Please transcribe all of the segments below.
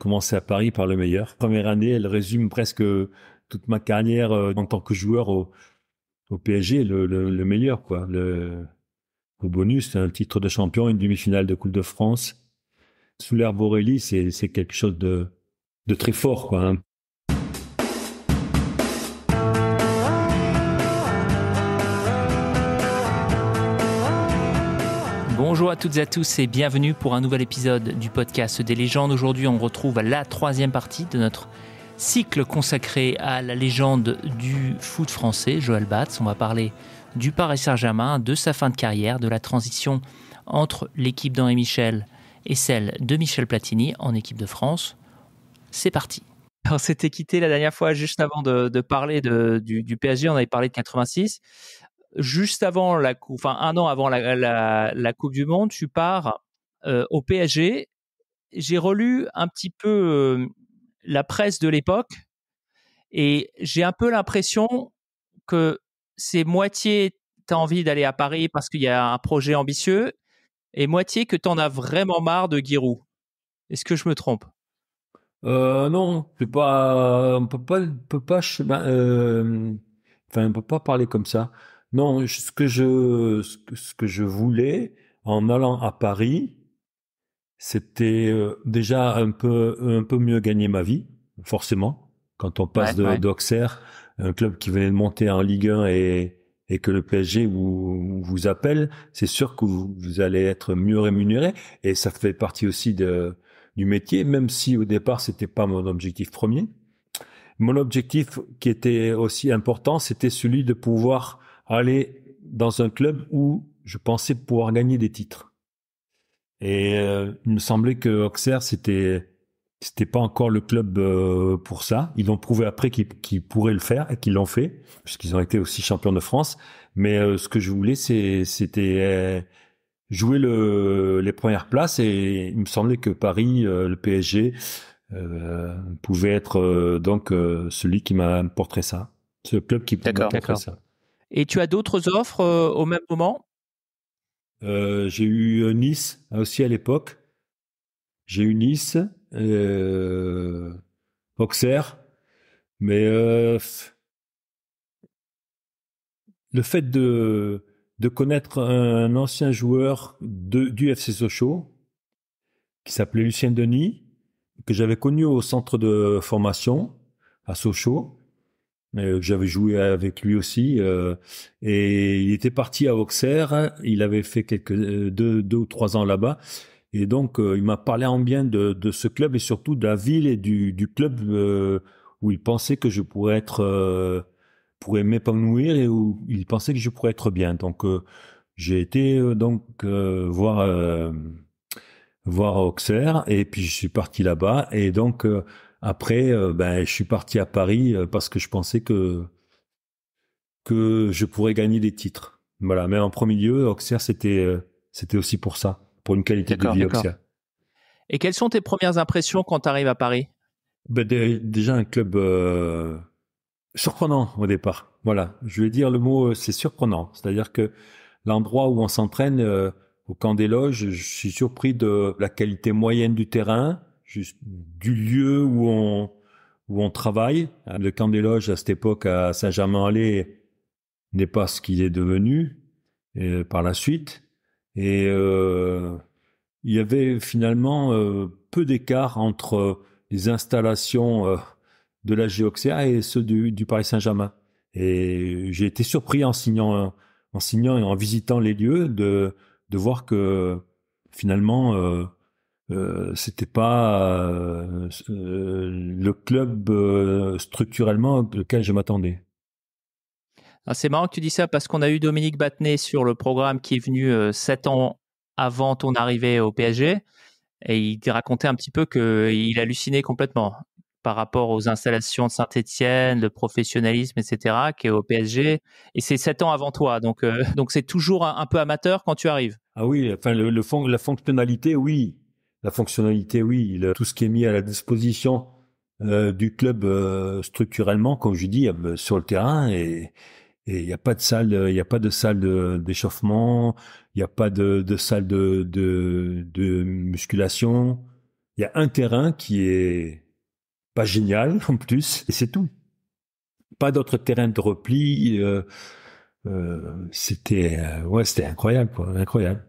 commencé à Paris par le meilleur. Première année, elle résume presque euh, toute ma carrière euh, en tant que joueur au, PSG, le, meilleur, quoi. Le, au bonus, un titre de champion, une demi-finale de Coupe de France. Sous l'herbe Aurélie, c'est quelque chose de, de très fort, quoi. Hein. Bonjour à toutes et à tous et bienvenue pour un nouvel épisode du podcast des légendes. Aujourd'hui, on retrouve la troisième partie de notre cycle consacré à la légende du foot français, Joël Batz. On va parler du Paris Saint-Germain, de sa fin de carrière, de la transition entre l'équipe d'Henri Michel et celle de Michel Platini en équipe de France. C'est parti. On s'était quitté la dernière fois juste avant de, parler du, du PSG, on avait parlé de 86 juste avant la coupe, enfin un an avant la, Coupe du Monde, tu pars euh, au PSG. J'ai relu un petit peu euh, la presse de l'époque et j'ai un peu l'impression que c'est moitié tu as envie d'aller à Paris parce qu'il y a un projet ambitieux et moitié que tu en as vraiment marre de Giroud. Est-ce que je me trompe euh, non, pas, on peut pas, peut pas, ben, enfin, on peut pas parler comme ça. Non, ce que je, ce que je voulais en allant à Paris, c'était euh, déjà un peu, un peu mieux gagner ma vie, forcément. Quand on passe de un club qui venait de monter en Ligue 1 et, et que le PSG vous, vous appelle, c'est sûr que vous, vous, allez être mieux rémunéré et ça fait partie aussi de, du métier, même si au départ c'était pas mon objectif premier. Mon objectif qui était aussi important, c'était celui de pouvoir aller dans un club où je pensais pouvoir gagner des titres. Et euh, il me semblait que Auxerre, c'était c'était pas encore le club euh, pour ça. Ils l'ont prouvé après qu'ils pourraient le faire et qu'ils l'ont fait, puisqu'ils ont été aussi champions de France. Mais euh, ce que je voulais, c'était jouer les premières places. Et il me semblait que Paris, le PSG, pouvait être donc celui qui m'apporterait ça. Ce club qui faire ça. Et tu as d'autres offres euh, au même moment euh, J'ai eu euh, Nice hein, aussi à l'époque. J'ai eu Nice, Auxerre, mais le fait de, connaître un ancien joueur du FC Sochaux, qui s'appelait Lucien Denis, que j'avais connu au centre de formation à Sochaux, euh, j'avais joué avec lui aussi. Euh, et il était parti à Auxerre. Hein. Il avait fait quelques euh, deux, deux ou trois ans là-bas. Et donc, il m'a parlé en bien de, de, ce club et surtout de la ville et du, du club où il pensait que je pourrais être, pourrais m'épanouir et où il pensait que je pourrais être bien. Donc, j'ai été donc voir voir Auxerre et puis je suis parti là-bas et donc après, euh, ben, je suis parti à Paris euh, parce que je pensais que, que je pourrais gagner des titres. Voilà. Mais en premier lieu, Auxerre, c'était, euh, c'était aussi pour ça, pour une qualité de vie Et quelles sont tes premières impressions quand tu arrives à Paris ben, Déjà, un club surprenant au départ. Voilà. Je vais dire le mot, c'est surprenant. C'est-à-dire que l'endroit où on s'entraîne, au camp des loges, je suis surpris de la qualité moyenne du terrain juste du lieu où on, où on travaille. Le camp des loges à cette époque à Saint-Germain-en-Laye n'est pas ce qu'il est devenu euh, par la suite. Et euh, il y avait finalement euh, peu d'écart entre les installations de la Géoxéa et ceux du, du Paris Saint-Germain. Et j'ai été surpris en signant, en signant et en visitant les lieux de, de voir que finalement ce euh, c'était pas euh, euh, le club structurellement structurellement auquel je m'attendais. Ah, c'est marrant que tu dis ça parce qu'on a eu Dominique Battenet sur le programme qui est venu sept ans avant ton arrivée au PSG et il racontait un petit peu qu'il hallucinait complètement par rapport aux installations de Saint-Etienne, le professionnalisme, etc., qui est au PSG. Et c'est sept ans avant toi, donc donc c'est toujours un, peu amateur quand tu arrives. Ah oui, enfin le la fonctionnalité, oui, la fonctionnalité, oui, euh, tout ce qui est mis à la disposition euh, du club euh, structurellement, comme je dis, sur le terrain et il n'y a pas de salle, il n'y a pas de salle d'échauffement, il n'y a pas de, salle de, musculation. Il y a un terrain qui est pas génial en plus et c'est tout. Pas d'autres terrain de repli. c'était ouais, c'était incroyable, quoi, incroyable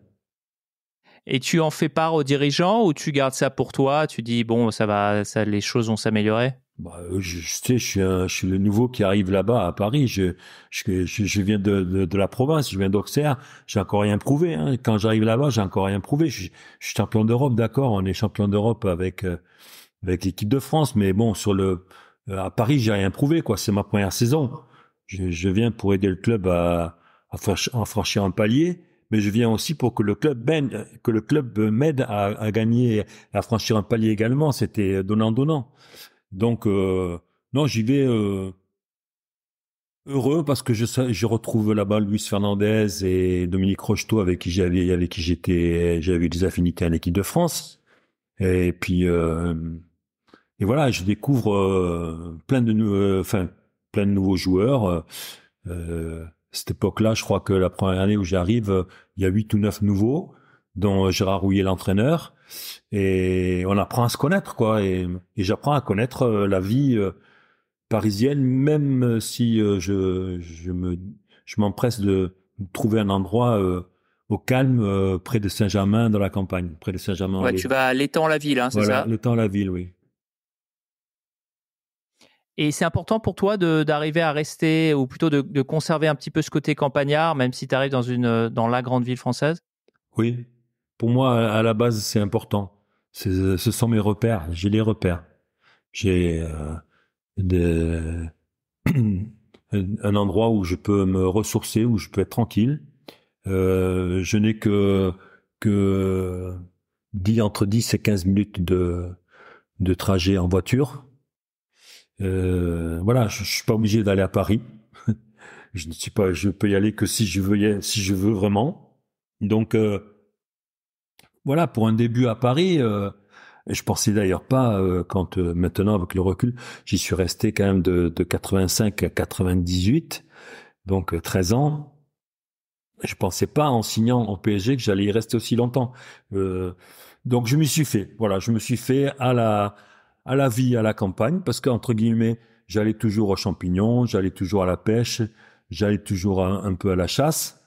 et tu en fais part aux dirigeants ou tu gardes ça pour toi Tu dis bon, ça va, ça, les choses vont s'améliorer. Bah, euh, je, sais, je suis, le nouveau qui arrive là-bas à Paris. Je, viens de, la province, je viens d'Auxerre. J'ai encore rien prouvé. Hein. Quand j'arrive là-bas, j'ai encore rien prouvé. Je, suis champion d'Europe, d'accord. On est champion d'Europe avec euh, avec l'équipe de France, mais bon, sur le euh, à Paris, j'ai rien prouvé. Quoi, c'est ma première saison. Je, viens pour aider le club à, à franchir un palier mais je viens aussi pour que le club m'aide, à, gagner, à franchir un palier également. C'était donnant donnant. Donc euh, non, j'y vais euh, heureux parce que je, retrouve là-bas Luis Fernandez et Dominique Rocheteau avec qui j'avais avec qui j'étais j'avais des affinités à l'équipe de France. Et puis euh, et voilà, je découvre plein de enfin plein de nouveaux joueurs cette époque-là, je crois que la première année où j'arrive, euh, il y a huit ou neuf nouveaux, dont euh, Gérard Rouillet l'entraîneur, et on apprend à se connaître, quoi. Et, j'apprends à connaître euh, la vie parisienne, même si je, m'empresse de trouver un endroit au calme près de Saint-Germain dans la campagne, près de Saint-Germain. Ouais, tu vas à l'étang la ville, hein, c'est ça L'étang la ville, oui. Et c'est important pour toi d'arriver à rester, ou plutôt de, de, conserver un petit peu ce côté campagnard, même si tu arrives dans, une, dans la grande ville française Oui. Pour moi, à la base, c'est important. Ce sont mes repères. J'ai les repères. J'ai euh, un endroit où je peux me ressourcer, où je peux être tranquille. Euh, je n'ai que, que 10, entre 10 et 15 minutes de, de trajet en voiture. Euh, voilà, je, suis pas obligé d'aller à Paris. je ne suis pas, je peux y aller que si je veux, si je veux vraiment. Donc euh, voilà, pour un début à Paris, euh, je pensais d'ailleurs pas, quand maintenant avec le recul, j'y suis resté quand même de, 85 à 98, donc 13 ans. Je pensais pas en signant au PSG que j'allais y rester aussi longtemps. donc je m'y suis fait. Voilà, je me suis fait à la à la vie, à la campagne, parce qu'entre guillemets, j'allais toujours aux champignons, j'allais toujours à la pêche, j'allais toujours un peu à la chasse.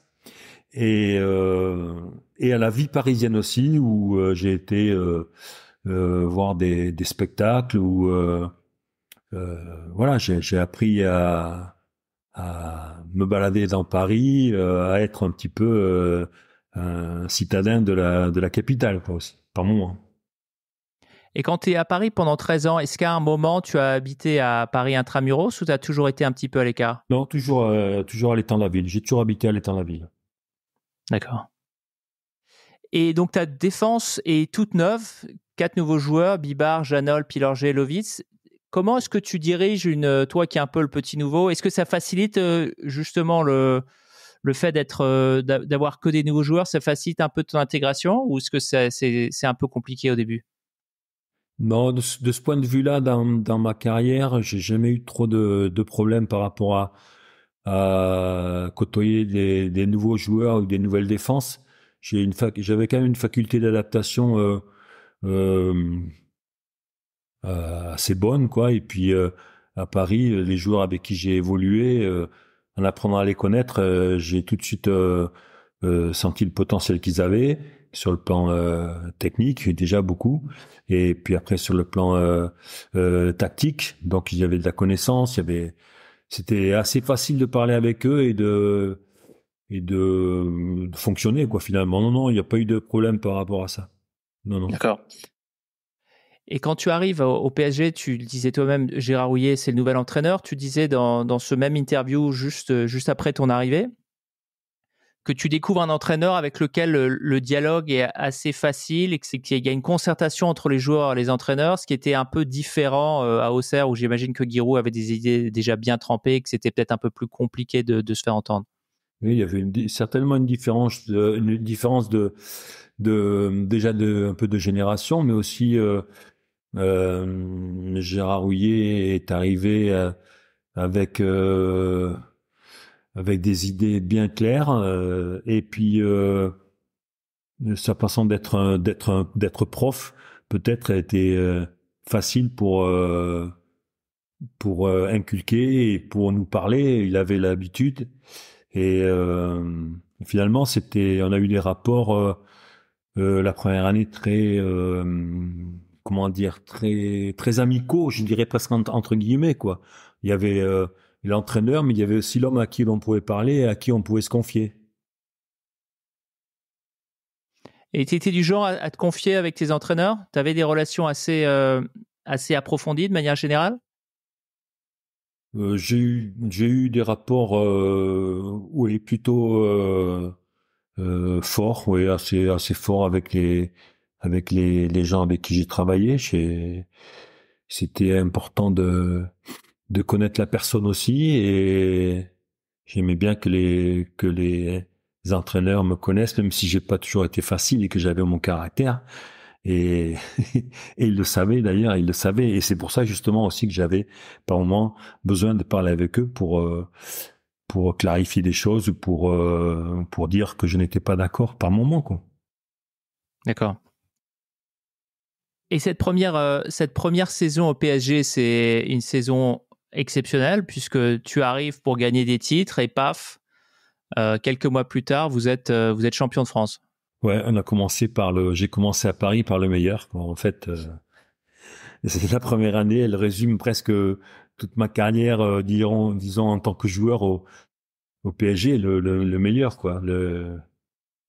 Euh, et, à la vie parisienne aussi, où euh, j'ai été euh, voir des, spectacles, où voilà, j'ai appris à, me balader dans Paris, à être un petit peu un citadin de la, de la capitale, quoi, aussi, et quand tu es à Paris pendant 13 ans, est-ce qu'à un moment tu as habité à Paris intramuros ou tu as toujours été un petit peu à l'écart Non, toujours, euh, toujours à l'étang de la ville. J'ai toujours habité à l'étang de la ville. D'accord. Et donc ta défense est toute neuve, quatre nouveaux joueurs, Bibar, Janol, Pilorger, Lovitz. Comment est-ce que tu diriges une, euh, toi qui es un peu le petit nouveau, est-ce que ça facilite euh, justement le, le fait d'être, d'avoir que des nouveaux joueurs, ça facilite un peu ton intégration ou est-ce que c'est un peu compliqué au début non, de, ce point de vue-là, dans, ma carrière, j'ai jamais eu trop de, problèmes par rapport à, côtoyer des, nouveaux joueurs ou des nouvelles défenses. j'avais quand même une faculté d'adaptation euh, euh, euh, assez bonne, quoi. Et puis à Paris, les joueurs avec qui j'ai évolué, en apprenant à les connaître, j'ai tout de suite senti le potentiel qu'ils avaient sur le plan euh, technique déjà beaucoup et puis après sur le plan euh, euh, tactique donc il y avait de la connaissance il y avait c'était assez facile de parler avec eux et de et de, fonctionner quoi finalement non non il n'y a pas eu de problème par rapport à ça non non d'accord et quand tu arrives au PSG, tu disais toi-même, Gérard Rouillet, c'est le nouvel entraîneur. Tu disais dans, dans ce même interview juste, juste après ton arrivée, que tu découvres un entraîneur avec lequel euh, le, dialogue est assez facile et qu'il y a une concertation entre les joueurs et les entraîneurs, ce qui était un peu différent euh, à Auxerre où j'imagine que Giroud avait des idées déjà bien trempées et que c'était peut-être un peu plus compliqué de, se faire entendre. Oui, il y avait certainement une différence, de, une différence de, de, déjà de un peu de génération, mais aussi euh, euh Gérard Rouillet est arrivé avec avec des idées bien claires euh, et puis euh, sa façon d'être d'être d'être prof peut-être a été euh, facile pour pour inculquer et pour nous parler il avait l'habitude et finalement c'était on a eu des rapports la première année très comment dire très très amicaux je dirais presque entre guillemets quoi il y avait l'entraîneur, mais il y avait aussi l'homme à qui l'on pouvait parler et à qui on pouvait se confier. Et tu étais du genre à, te confier avec tes entraîneurs Tu avais des relations assez, euh, assez approfondies de manière générale euh, J'ai eu, eu, des rapports euh, plutôt forts, oui, assez, assez forts avec les, avec les, les gens avec qui j'ai travaillé. C'était important de de connaître la personne aussi et j'aimais bien que les que les entraîneurs me connaissent même si j'ai pas toujours été facile et que j'avais mon caractère et, ils le savaient d'ailleurs ils le savaient et c'est pour ça justement aussi que j'avais par moment besoin de parler avec eux pour euh, pour clarifier des choses pour euh, pour dire que je n'étais pas d'accord par moment quoi d'accord et cette première, euh, cette première saison au PSG, c'est une saison exceptionnel puisque tu arrives pour gagner des titres et paf, euh, quelques mois plus tard, vous êtes, euh, vous êtes champion de France. Ouais, on a commencé par le. J'ai commencé à Paris par le meilleur. En fait, euh, c'est c'était la première année. Elle résume presque toute ma carrière, disons, en tant que joueur au, au PSG, le, meilleur, quoi. Le,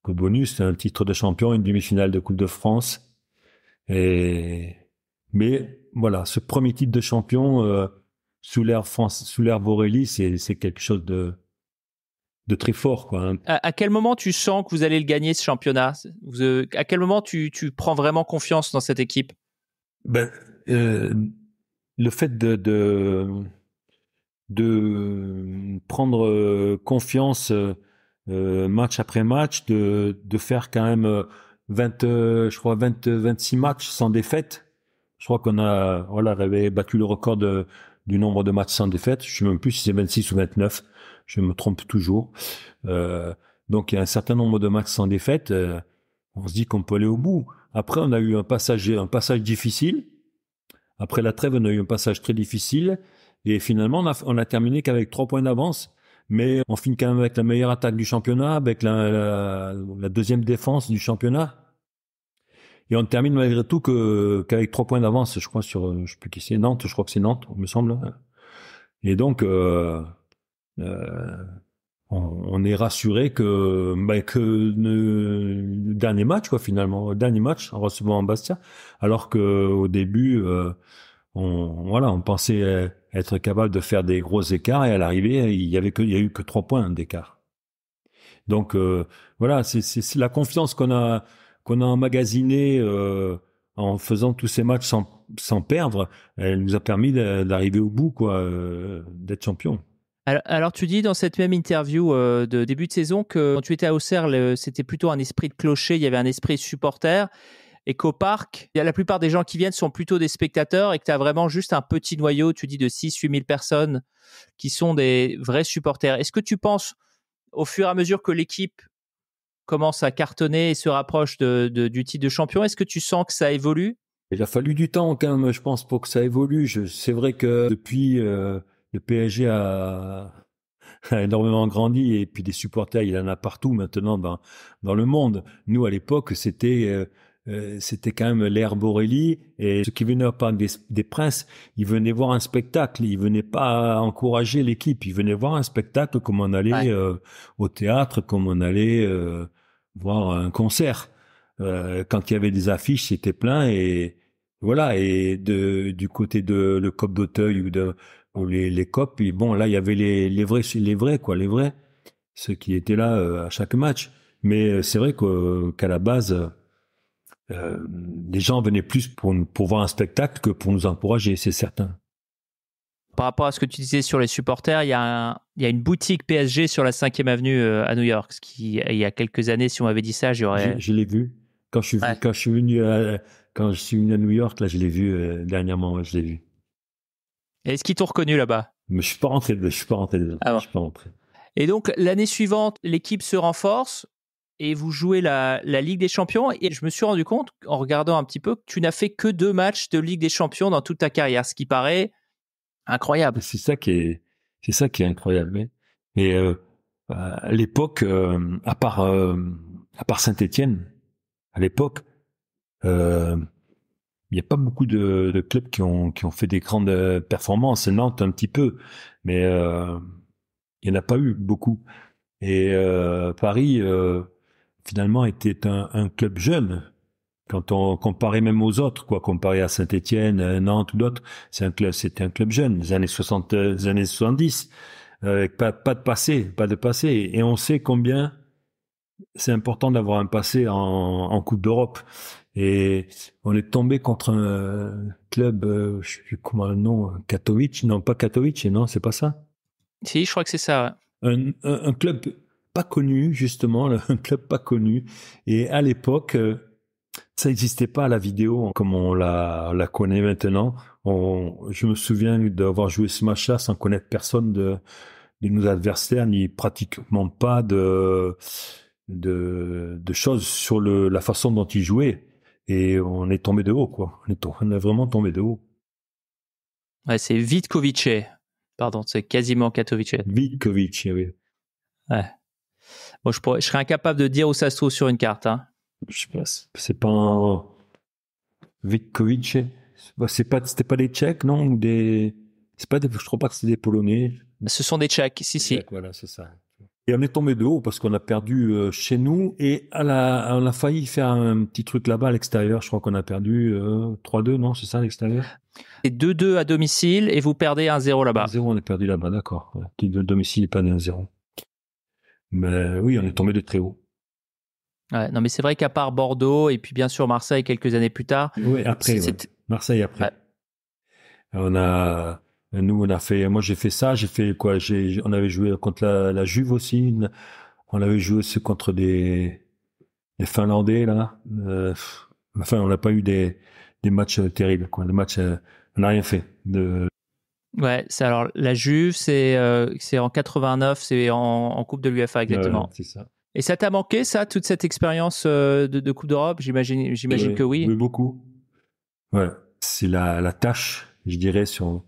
le bonus, un titre de champion, une demi-finale de Coupe de France. Et mais voilà, ce premier titre de champion sous l'air France, sous Borelli, c'est quelque chose de de très fort quoi. Hein. À, quel moment tu sens que vous allez le gagner ce championnat À quel moment tu, prends vraiment confiance dans cette équipe Ben euh, le fait de, de prendre euh, confiance euh, match après match, de faire quand même 20 je crois 20 26 matchs sans défaite. Je crois qu'on a avait battu le record de du nombre de matchs sans défaite. Je ne sais même plus si c'est 26 ou 29. Je me trompe toujours. Euh, donc, il y a un certain nombre de matchs sans défaite. Euh, on se dit qu'on peut aller au bout. Après, on a eu un passage, un passage difficile. Après la trêve, on a eu un passage très difficile. Et finalement, on a, terminé qu'avec trois points d'avance. Mais on finit quand même avec la meilleure attaque du championnat, avec la deuxième défense du championnat. Et on termine malgré tout que qu'avec trois points d'avance, je crois sur, je sais plus qui c'est Nantes, je crois que c'est Nantes, il me semble. Et donc, euh, euh on, est rassuré que bah, que le, dernier match quoi finalement, le dernier match en recevant Bastia, alors que au début, euh, on voilà, on pensait être capable de faire des gros écarts et à l'arrivée, il y avait que il y a eu que trois points d'écart. Donc euh, voilà, c'est la confiance qu'on a qu'on a emmagasiné euh, en faisant tous ces matchs sans, perdre, elle nous a permis d'arriver au bout, quoi, euh, d'être champion. Alors, tu dis dans cette même interview euh, de début de saison que quand tu étais à Auxerre, c'était plutôt un esprit de clocher, il y avait un esprit supporter et qu'au parc, la plupart des gens qui viennent sont plutôt des spectateurs et que tu as vraiment juste un petit noyau, tu dis de 6-8 000 personnes qui sont des vrais supporters. Est-ce que tu penses, au fur et à mesure que l'équipe commence à cartonner et se rapproche de, du titre de champion. Est-ce que tu sens que ça évolue Il a fallu du temps quand même, je pense, pour que ça évolue. C'est vrai que depuis, euh, le PSG a, énormément grandi et puis des supporters, il en a partout maintenant dans, le monde. Nous, à l'époque, c'était... Euh, euh, c'était quand même l'ère Borelli et ceux qui venaient au des, Princes, ils venaient voir un spectacle, ils venaient pas encourager l'équipe, ils venaient voir un spectacle comme on allait au théâtre, comme on allait voir un concert. Euh, quand il y avait des affiches, c'était plein et voilà. Et de, du côté de le COP d'Auteuil ou de les, les COP, bon, là, il y avait les, les vrais, les vrais, quoi, les vrais, ceux qui étaient là euh, à chaque match. Mais euh, c'est vrai qu'à la base, euh, les gens venaient plus pour, pour voir un spectacle que pour nous encourager, c'est certain par rapport à ce que tu disais sur les supporters, il y a, une boutique PSG sur la 5e avenue euh, à New York, ce qui, il y a quelques années, si on m'avait dit ça, j'aurais... Je, je l'ai vu. Quand je suis, venu à, quand je suis euh, à New York, là, je l'ai vu euh, dernièrement, je l'ai vu. Est-ce qu'ils t'ont reconnu là-bas je suis pas rentré, je suis pas rentré. Ah suis pas rentré. Et donc l'année suivante, l'équipe se renforce et vous jouez la, la, Ligue des Champions. Et je me suis rendu compte en regardant un petit peu que tu n'as fait que deux matchs de Ligue des Champions dans toute ta carrière, ce qui paraît Incroyable. C'est ça qui est, c'est ça qui est incroyable. Mais, euh, à l'époque, euh, à part euh, à part Saint-Étienne, à l'époque, euh, il n'y a pas beaucoup de, clubs qui ont qui ont fait des grandes performances. Nantes un petit peu, mais il n'y en a pas eu beaucoup. Et Paris, finalement, était un, un club jeune quand on comparait même aux autres, quoi, comparé à saint etienne euh, Nantes ou d'autres, c'est un club, c'était un club jeune, les années 60, euh, années 70, avec pas, de passé, pas de passé. Et on sait combien c'est important d'avoir un passé en, Coupe d'Europe. Et on est tombé contre un euh, club, je sais comment le nom, Katowice, non pas Katowice, non, c'est pas ça. Si, je crois que c'est ça. un, club pas connu justement, un club pas connu. Et à l'époque, ça n'existait pas la vidéo comme on la, la connaît maintenant. On, je me souviens d'avoir joué ce match-là sans connaître personne de, nos adversaires, ni pratiquement pas de, de, de choses sur le, la façon dont ils jouaient. Et on est tombé de haut, quoi. On, est vraiment tombé de haut. Ouais, c'est Vitkovice. Pardon, c'est quasiment Katowice. Vitkovice, oui. Ouais. Bon, je, je serais incapable de dire où ça se trouve sur une carte. Hein je sais pas, c'est pas un Vitkovic, bah, c'est pas, c'était pas des Tchèques, non, je des, pas je crois pas que c'était des Polonais. Ce sont des Tchèques, si, si. voilà, c'est ça. Et on est tombé de haut parce qu'on a perdu euh, chez nous et à la, on a failli faire un petit truc là-bas à l'extérieur. Je crois qu'on a perdu 3-2, euh, non C'est ça à l'extérieur Et 2-2 à domicile et vous perdez 1-0 là-bas. 0, on est perdu là-bas, d'accord. Le domicile est pas 1-0. Mais oui, on est tombé de très haut non, mais c'est vrai qu'à part Bordeaux et puis bien sûr Marseille quelques années plus tard. Oui, après. Marseille après. On a, nous, on a fait, moi j'ai fait ça, j'ai fait quoi j'ai, On avait joué contre la, Juve aussi. On avait joué aussi contre des, Finlandais là. Euh, enfin, on n'a pas eu des, matchs terribles. Des matchs, euh, on n'a rien fait. De... Ouais, c'est alors la Juve, c'est euh, c'est en 89, c'est en, Coupe de l'UEFA exactement. c'est ça. Et ça t'a manqué, ça, toute cette expérience euh, de, Coupe d'Europe J'imagine, j'imagine que oui. beaucoup. C'est la, tâche, je dirais, sur,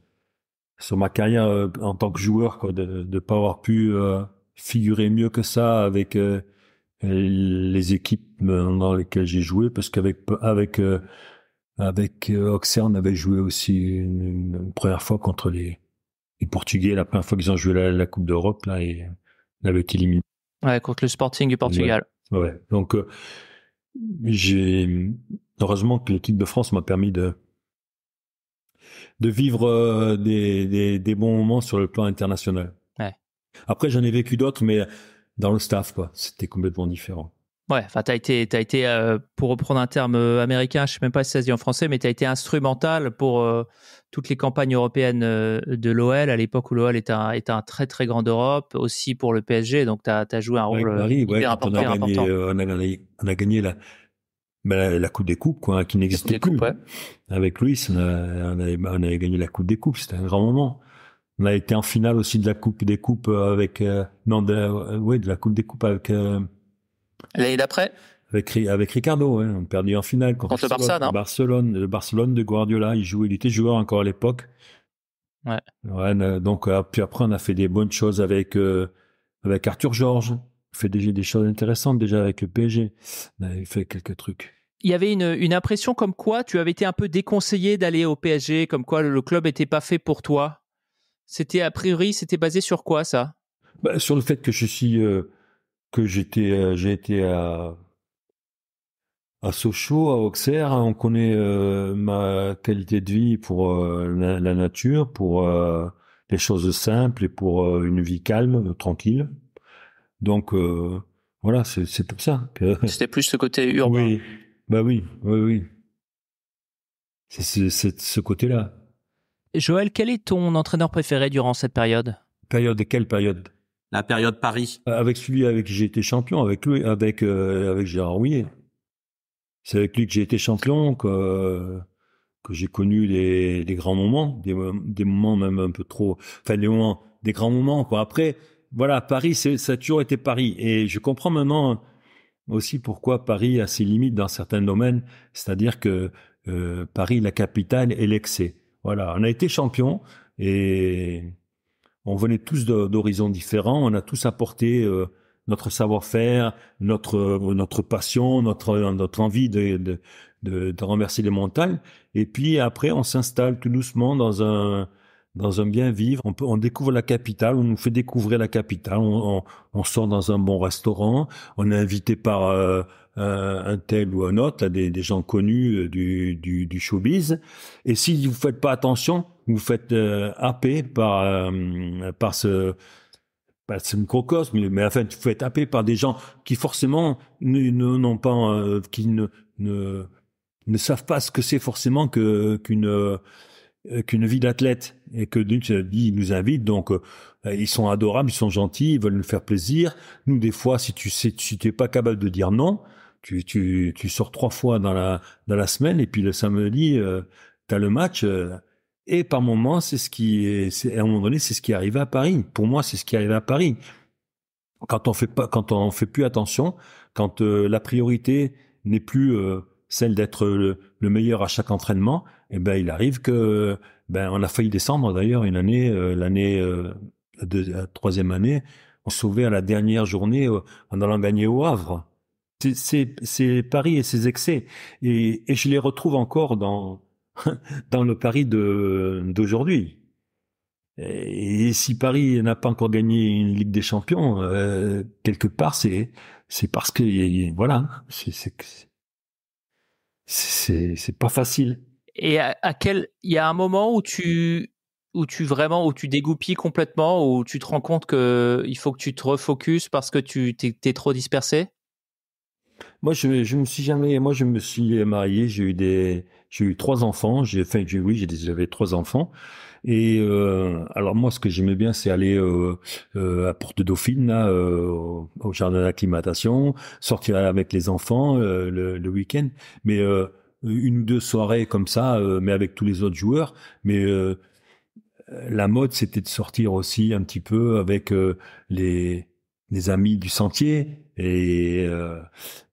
sur ma carrière euh, en tant que joueur, de ne pas avoir pu euh, figurer mieux que ça avec les équipes dans lesquelles j'ai joué, parce qu'avec avec, avec Auxerre, on avait joué aussi une, première fois contre les, Portugais, la première fois qu'ils ont joué la, Coupe d'Europe, là, et on avait été éliminé contre le Sporting du Portugal. Ouais, donc euh, j'ai heureusement que l'équipe de France m'a permis de de vivre euh, des, des, des, bons moments sur le plan international. Ouais. Après, j'en ai vécu d'autres, mais dans le staff, quoi. C'était complètement différent. Ouais, enfin, tu as été, as été euh, pour reprendre un terme euh, américain, je sais même pas si ça se dit en français, mais tu as été instrumental pour euh, toutes les campagnes européennes de l'OL, à l'époque où l'OL était un, très très grand d'Europe, aussi pour le PSG, donc tu as, joué un rôle important, on, a gagné, ben, la, la Coupe des Coupes, quoi, hein, qui n'existait plus. Avec Luis, on, avait, gagné la Coupe des Coupes, c'était un grand moment. On a été en finale aussi de la Coupe des Coupes avec... non, de, de la Coupe des Coupes avec... L'année d'après avec, Ricardo, on perdu en finale contre, le Barcelone, le Barcelone de Guardiola, il jouait, il était joueur encore à l'époque. Ouais. Donc euh, puis après on a fait des bonnes choses avec euh, avec Arthur Georges, fait déjà des choses intéressantes déjà avec le PSG, on avait fait quelques trucs. Il y avait une, impression comme quoi tu avais été un peu déconseillé d'aller au PSG, comme quoi le, club n'était pas fait pour toi. C'était a priori, c'était basé sur quoi ça bah, Sur le fait que je suis euh, que j'étais, euh, j'ai été à, à Sochaux, à Auxerre. On connaît euh, ma qualité de vie pour euh, la, nature, pour les choses simples et pour une vie calme, tranquille. Donc voilà, c'est comme ça. C'était plus ce côté urbain. Oui, bah oui, oui, oui. C'est ce côté-là. Joël, quel est ton entraîneur préféré durant cette période Période, quelle période la période Paris euh, Avec celui avec qui j'ai été champion, avec lui, avec, euh, avec Gérard Rouillet. C'est avec lui que j'ai été champion, que, euh, que j'ai connu des grands moments, des, moments même un peu trop. Enfin, des grands moments, quoi. Après, voilà, Paris, ça a toujours été Paris. Et je comprends maintenant aussi pourquoi Paris a ses limites dans certains domaines, c'est-à-dire que Paris, la capitale, est l'excès. Voilà, on a été champion et on venait tous d'horizons différents, on a tous apporté euh, notre savoir-faire, notre euh, notre passion, notre notre envie de, de, de, de renverser les montagnes. Et puis après, on s'installe tout doucement dans un dans un bien vivre. On, on découvre la capitale, on nous fait découvrir la capitale. On, sort dans un bon restaurant, on est invité par euh, un, tel ou un autre, des, des gens connus du, du, du showbiz. Et si vous faites pas attention, vous faites euh, happer par, euh, par ce c'est microcosme, mais enfin, vous faites happer par des gens qui forcément n'ont pas, euh, qui ne, ne, savent pas ce que c'est forcément que qu'une qu'une vie d'athlète et que ils nous invitent, donc ils sont adorables, ils sont gentils, ils veulent nous faire plaisir. Nous, des fois, si tu sais, si es pas capable de dire non, tu, tu, tu sors trois fois dans la dans la semaine et puis le samedi, tu as le match. Et par moment, c'est ce qui, est, à un moment donné, c'est ce qui arrive à Paris. Pour moi, c'est ce qui arrive à Paris. Quand on fait pas, quand on fait plus attention, quand euh, la priorité n'est plus euh, celle d'être le, meilleur à chaque entraînement, eh ben il arrive que, ben on a failli descendre d'ailleurs une année, euh, l'année la troisième année, on sauvait à la dernière journée en allant gagner au Havre. C'est Paris et ses excès. Et, et je les retrouve encore dans dans le Paris d'aujourd'hui. Et, si Paris n'a pas encore gagné une Ligue des Champions, euh, quelque part, c'est c'est parce que voilà, c'est c'est pas facile. Et à, quel il y a un moment où tu où tu vraiment où tu dégoupilles complètement où tu te rends compte que il faut que tu te refocuses parce que tu t'es trop dispersé moi, je, me suis jamais, moi, je me suis marié, j'ai eu des, j'ai eu trois enfants, j'ai, enfin, j'ai, oui, j'avais trois enfants. Et euh, alors moi, ce que j'aimais bien, c'est aller euh, euh, à Porte Dauphine, là, au jardin d'acclimatation, sortir avec les enfants le, week-end, mais une ou deux soirées comme ça, mais avec tous les autres joueurs. Mais la mode, c'était de sortir aussi un petit peu avec les, les amis du sentier et euh,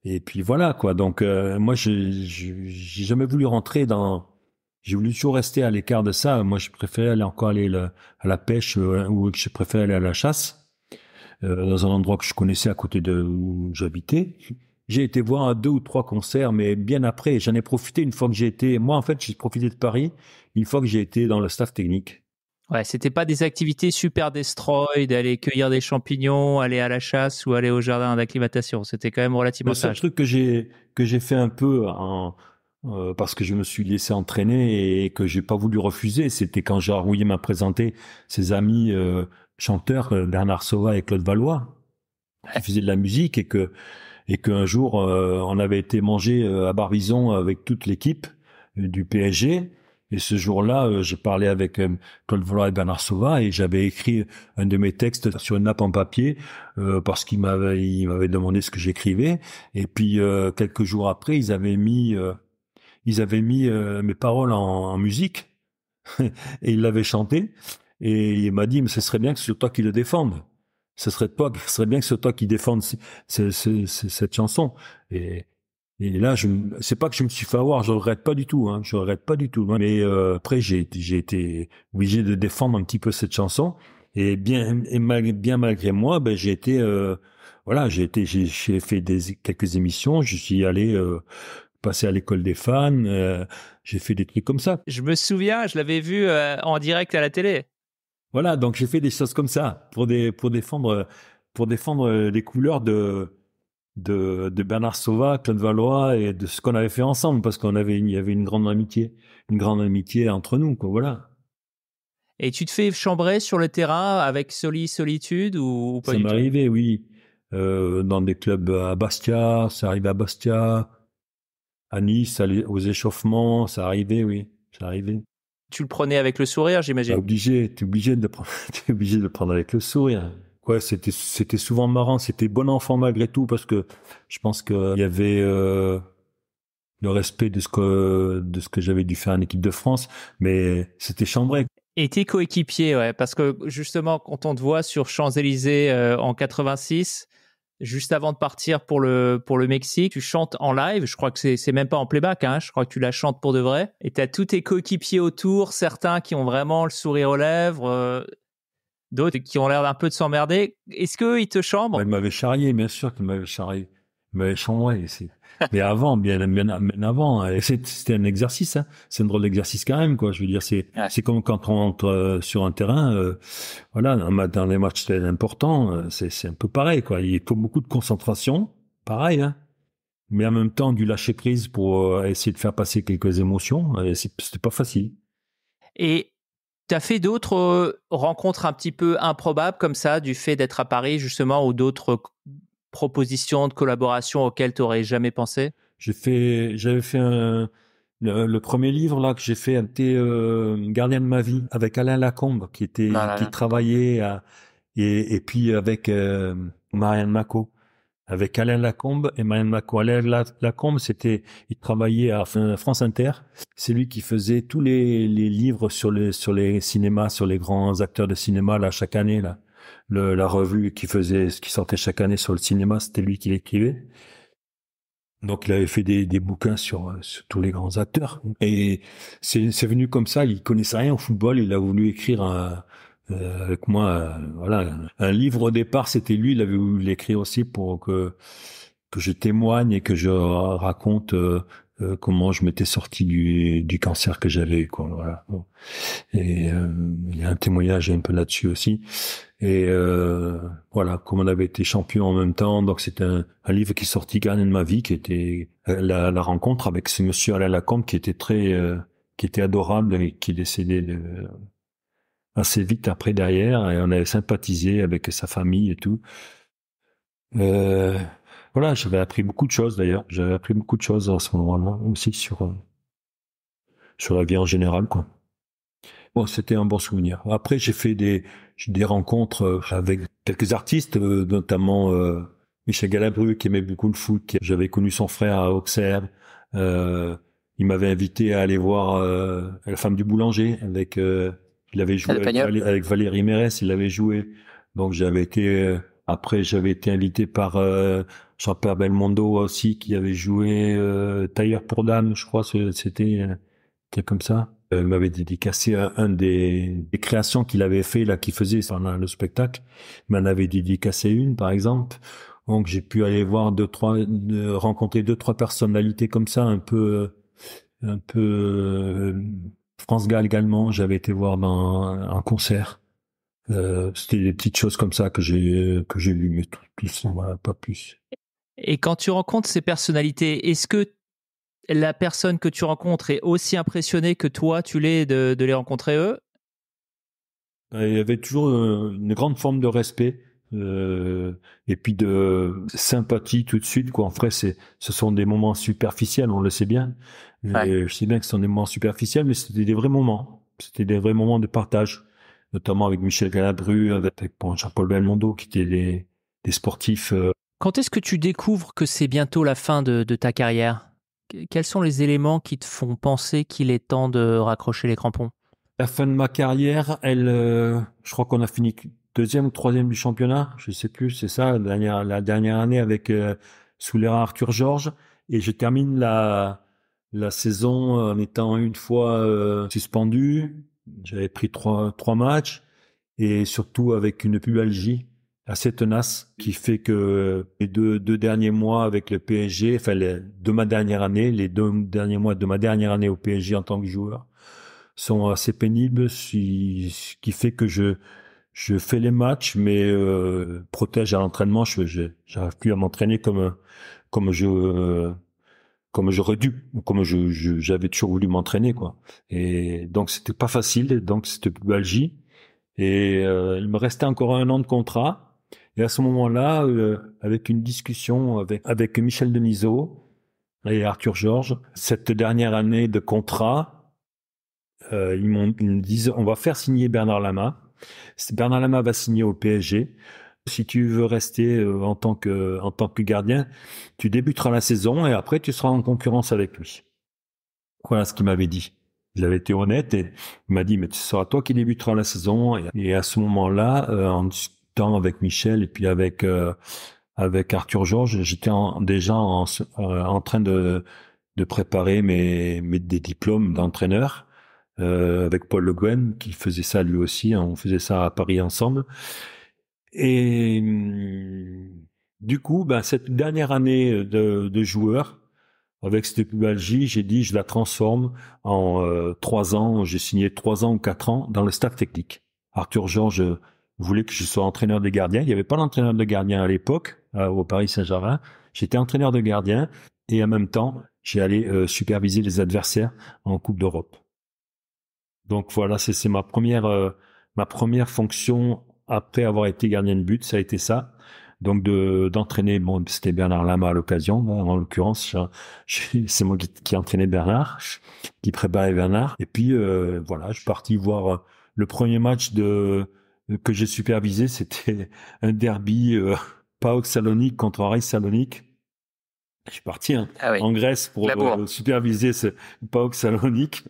et puis voilà quoi. Donc euh, moi je j'ai jamais voulu rentrer dans j'ai voulu toujours rester à l'écart de ça. Moi, je préfère aller encore aller à la pêche euh, ou je préfère aller à la chasse dans un endroit que je connaissais à côté de où j'habitais. J'ai été voir deux ou trois concerts, mais bien après, j'en ai profité une fois que j'ai été. Moi, en fait, j'ai profité de Paris une fois que j'ai été dans le staff technique. Ouais, c'était pas des activités super destroy, d'aller cueillir des champignons, aller à la chasse ou aller au jardin d'acclimatation. C'était quand même relativement le seul truc que j'ai que j'ai fait un peu euh, parce que je me suis laissé entraîner et que j'ai pas voulu refuser, c'était quand jean m'a présenté ses amis euh, chanteurs euh, Bernard Sauva et Claude Valois qui faisaient de la musique et que et qu'un jour on avait été manger à Barbizon avec toute l'équipe du PSG et ce jour-là, j'ai euh, je parlais avec euh, Claude et Bernard et j'avais écrit un de mes textes sur une nappe en papier euh, parce qu'il m'avait il m'avait demandé ce que j'écrivais. Et puis euh, quelques jours après, ils avaient mis ils avaient mis mes paroles en, musique et ils l'avaient chanté. Et il m'a dit, mais ce serait bien que ce soit toi qui le défende. Ce serait toi, ce serait bien que ce soit toi qui défende cette chanson. Et, et là, je c'est pas que je me suis fait avoir, je regrette pas du tout, hein, je regrette pas du tout. Mais euh, après, j'ai j'ai été obligé de défendre un petit peu cette chanson, et bien et bien malgré moi, ben j'ai été euh, voilà, j'ai été j'ai fait des quelques émissions, je suis allé euh, passer à l'école des fans, j'ai fait des trucs comme ça. Je me souviens, je l'avais vu en direct à la télé. Voilà, donc j'ai fait des choses comme ça pour des pour défendre pour défendre les couleurs de de, Bernard Sauva, Claude Valois et de ce qu'on avait fait ensemble parce qu'on avait il y avait une grande amitié, une grande amitié entre nous quoi, voilà. Et tu te fais chambrer sur le terrain avec Soli Solitude ou, Ça m'est arrivé, oui. Euh, dans des clubs à Bastia, ça arrivait à Bastia, à Nice, aux échauffements, ça arrivait, oui, ça arrivait. Tu le prenais avec le sourire, j'imagine. Obligé, t'es obligé de obligé de le prendre avec le sourire ouais, c'était c'était souvent marrant, c'était bon enfant malgré tout parce que je pense que euh, il y avait euh, le respect de ce que de ce que j'avais dû faire en équipe de France, mais c'était chambré. Et tes coéquipiers, ouais, parce que justement quand on te voit sur Champs Élysées euh, en 86, juste avant de partir pour le pour le Mexique, tu chantes en live. Je crois que c'est c'est même pas en playback, hein. Je crois que tu la chantes pour de vrai. Et tu as tous tes coéquipiers autour, certains qui ont vraiment le sourire aux lèvres d'autres qui ont l'air un peu de s'emmerder. Est-ce qu'ils te chambrent bah, Ils m'avaient charrié, bien sûr qu'ils m'avaient charrié. Ils m'avaient chambré Mais avant, bien, avant, hein. c'était un exercice. Hein. C'est un drôle d'exercice quand même, quoi. Je veux dire, c'est c'est comme quand on entre euh, sur un terrain, euh, voilà, dans, les matchs très importants, euh, c'est un peu pareil, quoi. Il faut beaucoup de concentration, pareil, hein. Mais en même temps, du lâcher prise pour essayer de faire passer quelques émotions, c'était pas facile. Et tu as fait d'autres euh, rencontres un petit peu improbables comme ça, du fait d'être à Paris justement, ou d'autres propositions de collaboration auxquelles tu n'aurais jamais pensé J'ai fait, j'avais fait le, premier livre là que j'ai fait un euh, Gardien de ma vie avec Alain Lacombe qui était ah travaillait et, puis avec euh, Marianne Mako avec Alain Lacombe et Marianne Macron. Lacombe, c'était, il travaillait à euh, France Inter. C'est lui qui faisait tous les, livres sur les, sur les cinémas, sur les grands acteurs de cinéma, là, chaque année, là. la revue qui faisait, qui sortait chaque année sur le cinéma, c'était lui qui l'écrivait. Donc il avait fait des, bouquins sur, euh, sur, tous les grands acteurs. Et c'est venu comme ça, il connaissait rien au football, il a voulu écrire un, euh, avec moi. Euh, voilà, un livre au départ, c'était lui. Il avait voulu l'écrire aussi pour que que je témoigne et que je raconte euh, comment je m'étais sorti du, du cancer que j'avais. Quoi, voilà. Et il y a un témoignage un peu là-dessus aussi. Et voilà, comme on avait été champion en même temps, donc c'était un, livre qui sortit gagnant de ma vie, qui était la, la rencontre avec ce monsieur Alain Lacombe, qui était très qui était adorable et qui décédait assez vite après derrière et on avait sympathisé avec sa famille et tout. Euh, voilà, j'avais appris beaucoup de choses d'ailleurs. J'avais appris beaucoup de choses à ce moment-là aussi sur euh, sur la vie en général, quoi. Bon, c'était un bon souvenir. Après, j'ai fait des des rencontres euh, avec quelques artistes, notamment Michel Galabru qui aimait beaucoup le foot. J'avais connu son frère à Auxerre. il m'avait invité à aller voir la femme du boulanger avec il avait joué avec, Valérie Mérès, il avait joué. Donc j'avais été euh, après j'avais été invité par Jean-Pierre euh, Belmondo aussi qui avait joué euh, Tailleur pour dames, je crois c'était comme ça. Il m'avait dédicacé un, des, créations qu'il avait fait là, qu'il faisait pendant le spectacle. Il m'en avait dédicacé une, par exemple. Donc j'ai pu aller voir deux trois, rencontrer deux trois personnalités comme ça, un peu, un peu France Gall également, j'avais été voir ben, un concert. Euh, c'était des petites choses comme ça que j'ai que j'ai vues, mais tout, tout ça, pas plus. Et quand tu rencontres ces personnalités, est-ce que la personne que tu rencontres est aussi impressionnée que toi, tu l'es de, de, les rencontrer eux Il y avait toujours euh, une grande forme de respect. Euh, et puis de sympathie tout de suite quoi en vrai c'est ce sont des moments superficiels on le sait bien je sais bien que c'est des moments superficiels, mais c'était des vrais moments. C'était des vrais moments de partage, notamment avec Michel Galabru, avec Jean-Paul Belmondo, qui étaient des, sportifs. Euh. Quand est-ce que tu découvres que c'est bientôt la fin de, ta carrière Quels sont les éléments qui te font penser qu'il est temps de raccrocher les crampons La fin de ma carrière, elle, euh, je crois qu'on a fini deuxième ou troisième du championnat, je ne sais plus, c'est ça, la dernière, année avec euh, Arthur Georges, et je termine la la saison en étant une fois euh, suspendue, suspendu. J'avais pris trois, trois matchs et surtout avec une pubalgie assez tenace qui fait que les deux, deux derniers mois avec le PSG, enfin les, de ma dernière année, les deux derniers mois de ma dernière année au PSG en tant que joueur sont assez pénibles, ce qui fait que je je fais les matchs, mais euh, protège à l'entraînement. Je n'arrive plus à m'entraîner comme comme je comme j'aurais dû, comme j'avais toujours voulu m'entraîner quoi. Et donc c'était pas facile, donc c'était Belgique. Et euh, il me restait encore un an de contrat. Et à ce moment-là, euh, avec une discussion avec, avec Michel Denisot et Arthur Georges, cette dernière année de contrat, euh, ils, ils, me disent on va faire signer Bernard Lama. Bernard Lama va signer au PSG si tu veux rester euh, en tant que gardien, tu débuteras la saison et après tu seras en concurrence avec lui. Voilà ce qu'il m'avait dit. Il avait été honnête et il m'a dit mais ce sera toi qui débuteras la saison et, à ce moment-là euh, en discutant avec Michel et puis avec euh, Arthur Georges, j'étais déjà en, train de préparer mes, des diplômes d'entraîneur avec Paul Le Guen qui faisait ça lui aussi, on faisait ça à Paris ensemble. Et mm, du coup, ben, cette dernière année de, de joueur, avec cette pubalgie, j'ai dit, je la transforme en euh, trois ans. J'ai signé trois ans ou quatre ans dans le staff technique. Arthur Georges voulait que je sois entraîneur des gardiens. Il n'y avait pas d'entraîneur de gardien à l'époque euh, au Paris Saint-Germain. J'étais entraîneur de gardien et en même temps, j'ai allé euh, superviser les adversaires en Coupe d'Europe. Donc voilà, c'est ma première ma première fonction après avoir été gardien de but, ça a été ça. Donc de d'entraîner, bon, c'était Bernard Lama à l'occasion. Hein, en l'occurrence, c'est moi qui, qui entraînais Bernard, qui préparait Bernard. Et puis euh, voilà, je suis parti voir euh, le premier match de que j'ai supervisé, c'était un derby euh, PAOK Salonique contre Aris Salonique. Je suis parti hein, ah en Grèce pour euh, superviser ce PAOK Salonique.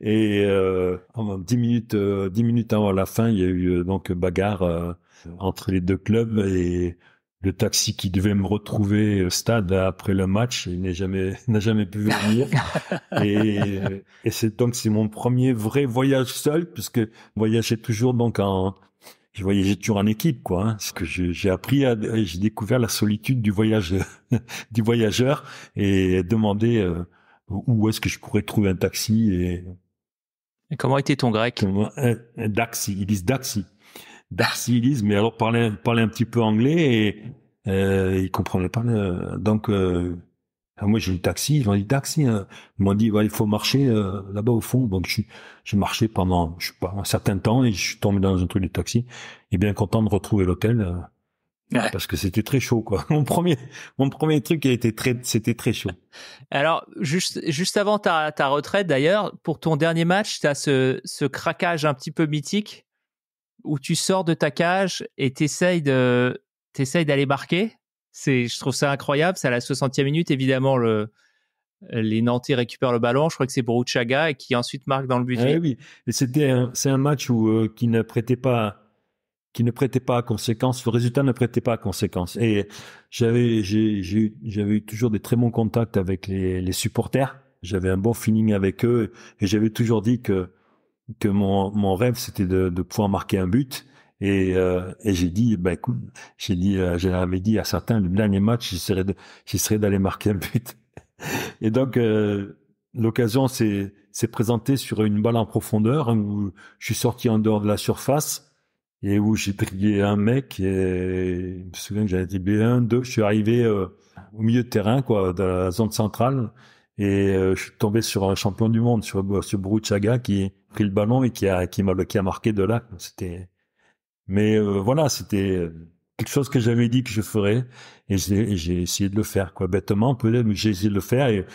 Et euh, en minutes, euh, dix minutes avant la fin, il y a eu euh, donc bagarre euh, entre les deux clubs et le taxi qui devait me retrouver au stade après le match, il n'est jamais n'a jamais pu venir. et, et c'est donc c'est mon premier vrai voyage seul puisque voyageais toujours donc en je voyageais toujours en équipe quoi hein, que j'ai appris j'ai découvert la solitude du voyage du voyageur et demandé où est-ce que je pourrais trouver un taxi et... et comment était ton grec euh, un, un, ils disent taxi, taxi, ils disent, mais alors parlait, parlait un petit peu anglais et euh, ils comprenaient pas. Donc, euh, moi j'ai eu le taxi, ils m'ont dit taxi. Hein. Ils m'ont dit, ouais, il faut marcher euh, là-bas au fond. Donc, je, j'ai marché pendant, je sais pas, un certain temps et je suis tombé dans un truc de taxi. Et bien content de retrouver l'hôtel. Ah, parce que c'était très chaud, quoi. Mon premier, mon premier truc a été très, c'était très chaud. Alors, juste, juste avant ta, retraite, d'ailleurs, pour ton dernier match, tu as ce, ce craquage un petit peu mythique où tu sors de ta cage et tu de, t'essayes d'aller marquer. C'est, je trouve ça incroyable. C'est à la 60e minute, évidemment, le, les Nantais récupèrent le ballon. Je crois que c'est et qui ensuite marque dans le but. Ah oui, oui. C'était c'est un match où, euh, qui ne prêtait pas qui ne prêtait pas à conséquence, le résultat ne prêtait pas à conséquence. Et j'avais j'avais eu toujours des très bons contacts avec les, les supporters, j'avais un bon feeling avec eux et j'avais toujours dit que que mon, mon rêve c'était de, de pouvoir marquer un but et, euh, et j'ai dit ben écoute j'ai dit euh, j'avais dit à certains le dernier match j'essaierai j'essaierai d'aller marquer un but et donc euh, l'occasion s'est s'est présentée sur une balle en profondeur où je suis sorti en dehors de la surface et où j'ai pris un mec et je me souviens que j'avais dit B1, ben, 2, je suis arrivé euh, au milieu de terrain quoi, dans la zone centrale et euh, je suis tombé sur un champion du monde, sur, sur Bruchaga qui a pris le ballon et qui a qui a marqué de là. C'était mais euh, voilà, c'était quelque chose que j'avais dit que je ferais et j'ai essayé de le faire quoi bêtement peut-être mais j'ai essayé de le faire et,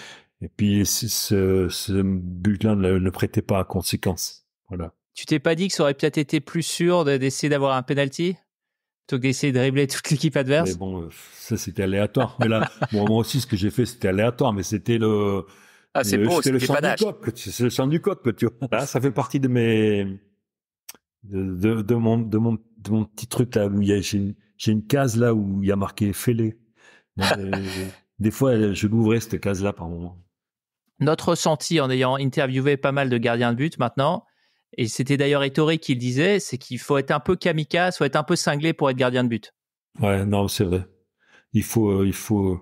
puis ce, but-là ne, ne prêtait pas à conséquence. Voilà. Tu t'es pas dit que ça aurait peut-être été plus sûr d'essayer d'avoir un penalty plutôt que d'essayer de dribbler toute l'équipe adverse Mais bon, euh, ça c'était aléatoire. Mais là, moi aussi, ce que j'ai fait, c'était aléatoire, mais c'était le. Ah, c'est le chant du coq. C'est le champ du coq, tu vois. ça fait partie de mes. De, mon, de, mon, petit truc là où j'ai une, case là où il y a marqué fêlé. Euh, des fois, je l'ouvrais cette case là par moment. Notre ressenti en ayant interviewé pas mal de gardiens de but maintenant, et c'était d'ailleurs Ettore qu'il disait, c'est qu'il faut être un peu kamikaze, soit être un peu cinglé pour être gardien de but. Ouais, non, c'est vrai. Il faut, euh, il faut. Euh,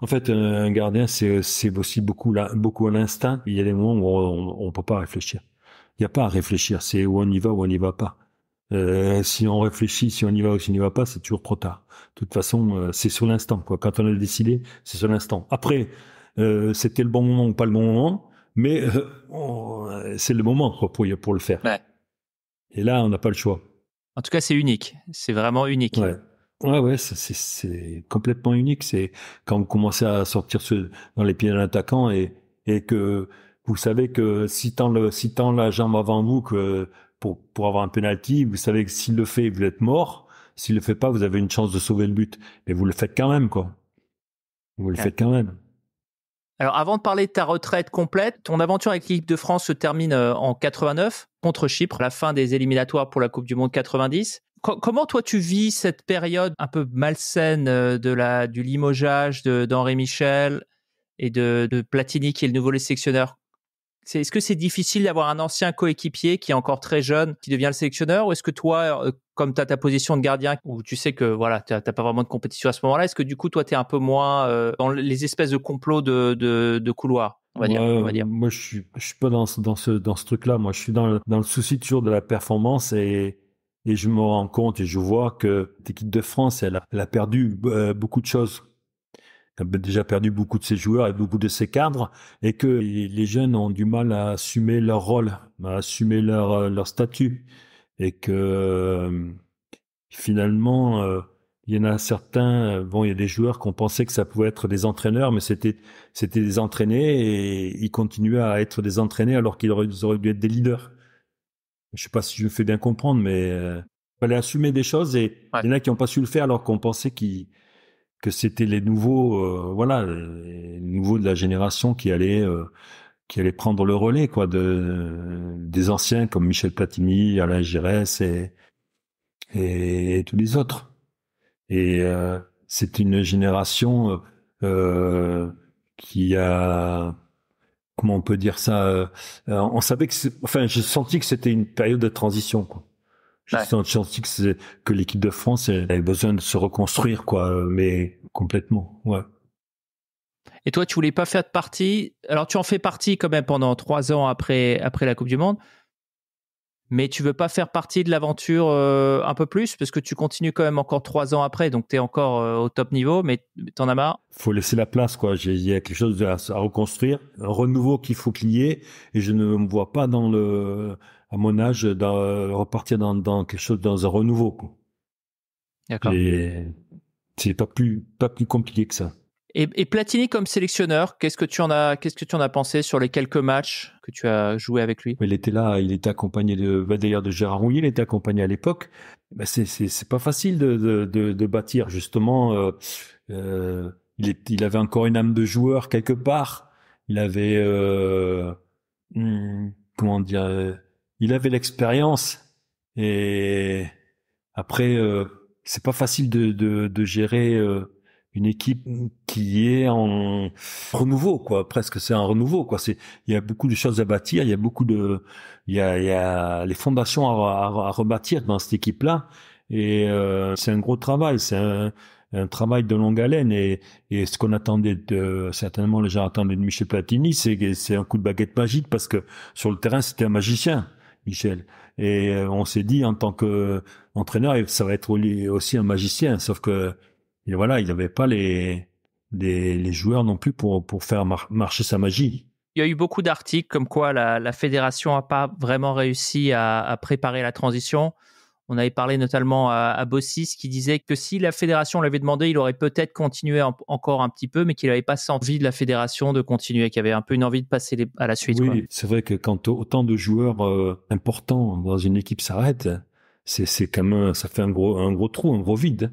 en fait, un gardien, euh, c'est, aussi beaucoup, la, beaucoup à l'instinct. Il y a des moments où on, ne peut pas réfléchir. Il n'y a pas à réfléchir. C'est où on y va ou on n'y va pas. si on réfléchit, si on y va ou si on n'y va pas, c'est toujours trop tard. De toute façon, c'est sur l'instant. Quoi. Quand on a décidé, c'est sur l'instant. Après, c'était le bon moment ou pas le bon moment. Mais euh, euh, c'est le moment pour, pour le faire. Et là, on n'a pas le choix. En tout cas, c'est unique. C'est vraiment unique. Ouais. Ouais, c'est, complètement unique. C'est quand vous commencez à sortir ce, dans les pieds d'un attaquant et, et que vous savez que si tant si la jambe avant vous que pour, pour avoir un penalty, vous savez que s'il le fait, vous êtes mort. S'il le fait pas, vous avez une chance de sauver le but. Mais vous le faites quand même, quoi. Vous le faites quand même. Alors, avant de parler de ta retraite complète, ton aventure avec l'équipe de France se termine euh, en 89 contre Chypre, la fin des éliminatoires pour la Coupe du Monde 90. comment toi tu vis cette période un peu malsaine euh, de la du limogeage d'Henri Michel et de, Platini qui est le nouveau sélectionneur Est-ce que c'est difficile d'avoir un ancien coéquipier qui est encore très jeune qui devient le sélectionneur ou est-ce que toi euh, comme tu as ta position de gardien où tu sais que voilà, tu n'as pas vraiment de compétition à ce moment-là, est-ce que du coup, toi, tu es un peu moins euh, dans les espèces de complots de, de, couloirs Moi, je ne je suis pas dans, dans ce, dans ce truc-là. Moi, je suis dans le, dans souci toujours de la performance et, je me rends compte et je vois que l'équipe de France, elle a, perdu euh, beaucoup de choses a Elle déjà perdu beaucoup de ses joueurs et beaucoup de ses cadres, et que les jeunes ont du mal à assumer leur rôle, à assumer leur, euh, leur statut et que euh, finalement, euh, il y en a certains, euh, bon, il y a des joueurs qu'on pensait que ça pouvait être des entraîneurs, mais c'était, c'était des entraînés et ils continuaient à être des entraînés alors qu'ils auraient, dû être des leaders. Je sais pas si je me fais bien comprendre, mais il fallait assumer des choses et il y en a qui n'ont pas su le faire alors qu'on pensait que c'était les nouveaux, voilà, les nouveaux de la génération qui allaient qui allait prendre le relais quoi de des anciens comme Michel Platini, Alain Giresse et, et, tous les autres. Et euh, c'est une génération euh, qui a comment on peut dire ça euh, On savait que enfin j'ai senti que c'était une période de transition quoi. J'ai senti que, que l'équipe de France avait besoin de se reconstruire quoi, mais complètement ouais. Et toi, tu voulais pas faire de partie. Alors, tu en fais partie quand même pendant trois ans après, après la Coupe du Monde. Mais tu veux pas faire partie de l'aventure euh, un peu plus parce que tu continues quand même encore trois ans après, donc tu es encore euh, au top niveau, mais t'en as marre. Faut laisser la place, quoi. Il y a quelque chose à, reconstruire, un renouveau qu'il faut qu'il y ait, et je ne me vois pas dans le, à mon âge, dans, euh, repartir dans, quelque chose, dans un renouveau. D'accord. c'est pas plus, pas plus compliqué que ça. Et, Platini comme sélectionneur, qu'est-ce que tu en as, qu'est-ce que tu en as pensé sur les quelques matchs que tu as joué avec lui Il était là, il était accompagné de, bah, d'ailleurs de Gérard Rouillet, il était accompagné à l'époque. Bah, c'est, pas facile de, bâtir justement. Euh, euh, il, avait encore une âme de joueur quelque part. Il avait euh, hmm, comment dire Il avait l'expérience et après c'est pas facile de, gérer une équipe qui est en renouveau quoi presque c'est un renouveau quoi c'est il y a beaucoup de choses à bâtir il y a beaucoup de il y a, y a les fondations à, rebâtir dans cette équipe là et euh, c'est un gros travail c'est un, travail de longue haleine et, et ce qu'on attendait de certainement les gens attendaient de Michel Platini c'est c'est un coup de baguette magique parce que sur le terrain c'était un magicien Michel et euh, on s'est dit en tant que entraîneur ça va être aussi un magicien sauf que et voilà, il n'avait pas les, les, joueurs non plus pour, pour faire marcher sa magie. Il y a eu beaucoup d'articles comme quoi la, fédération n'a pas vraiment réussi à, préparer la transition. On avait parlé notamment à, Bossis qui disait que si la fédération l'avait demandé, il aurait peut-être continué encore un petit peu, mais qu'il n'avait pas envie de la fédération de continuer, qu'il avait un peu une envie de passer à la suite. Oui, c'est vrai que quand autant de joueurs euh, importants dans une équipe s'arrêtent, c'est quand même ça fait un gros un gros trou, un gros vide.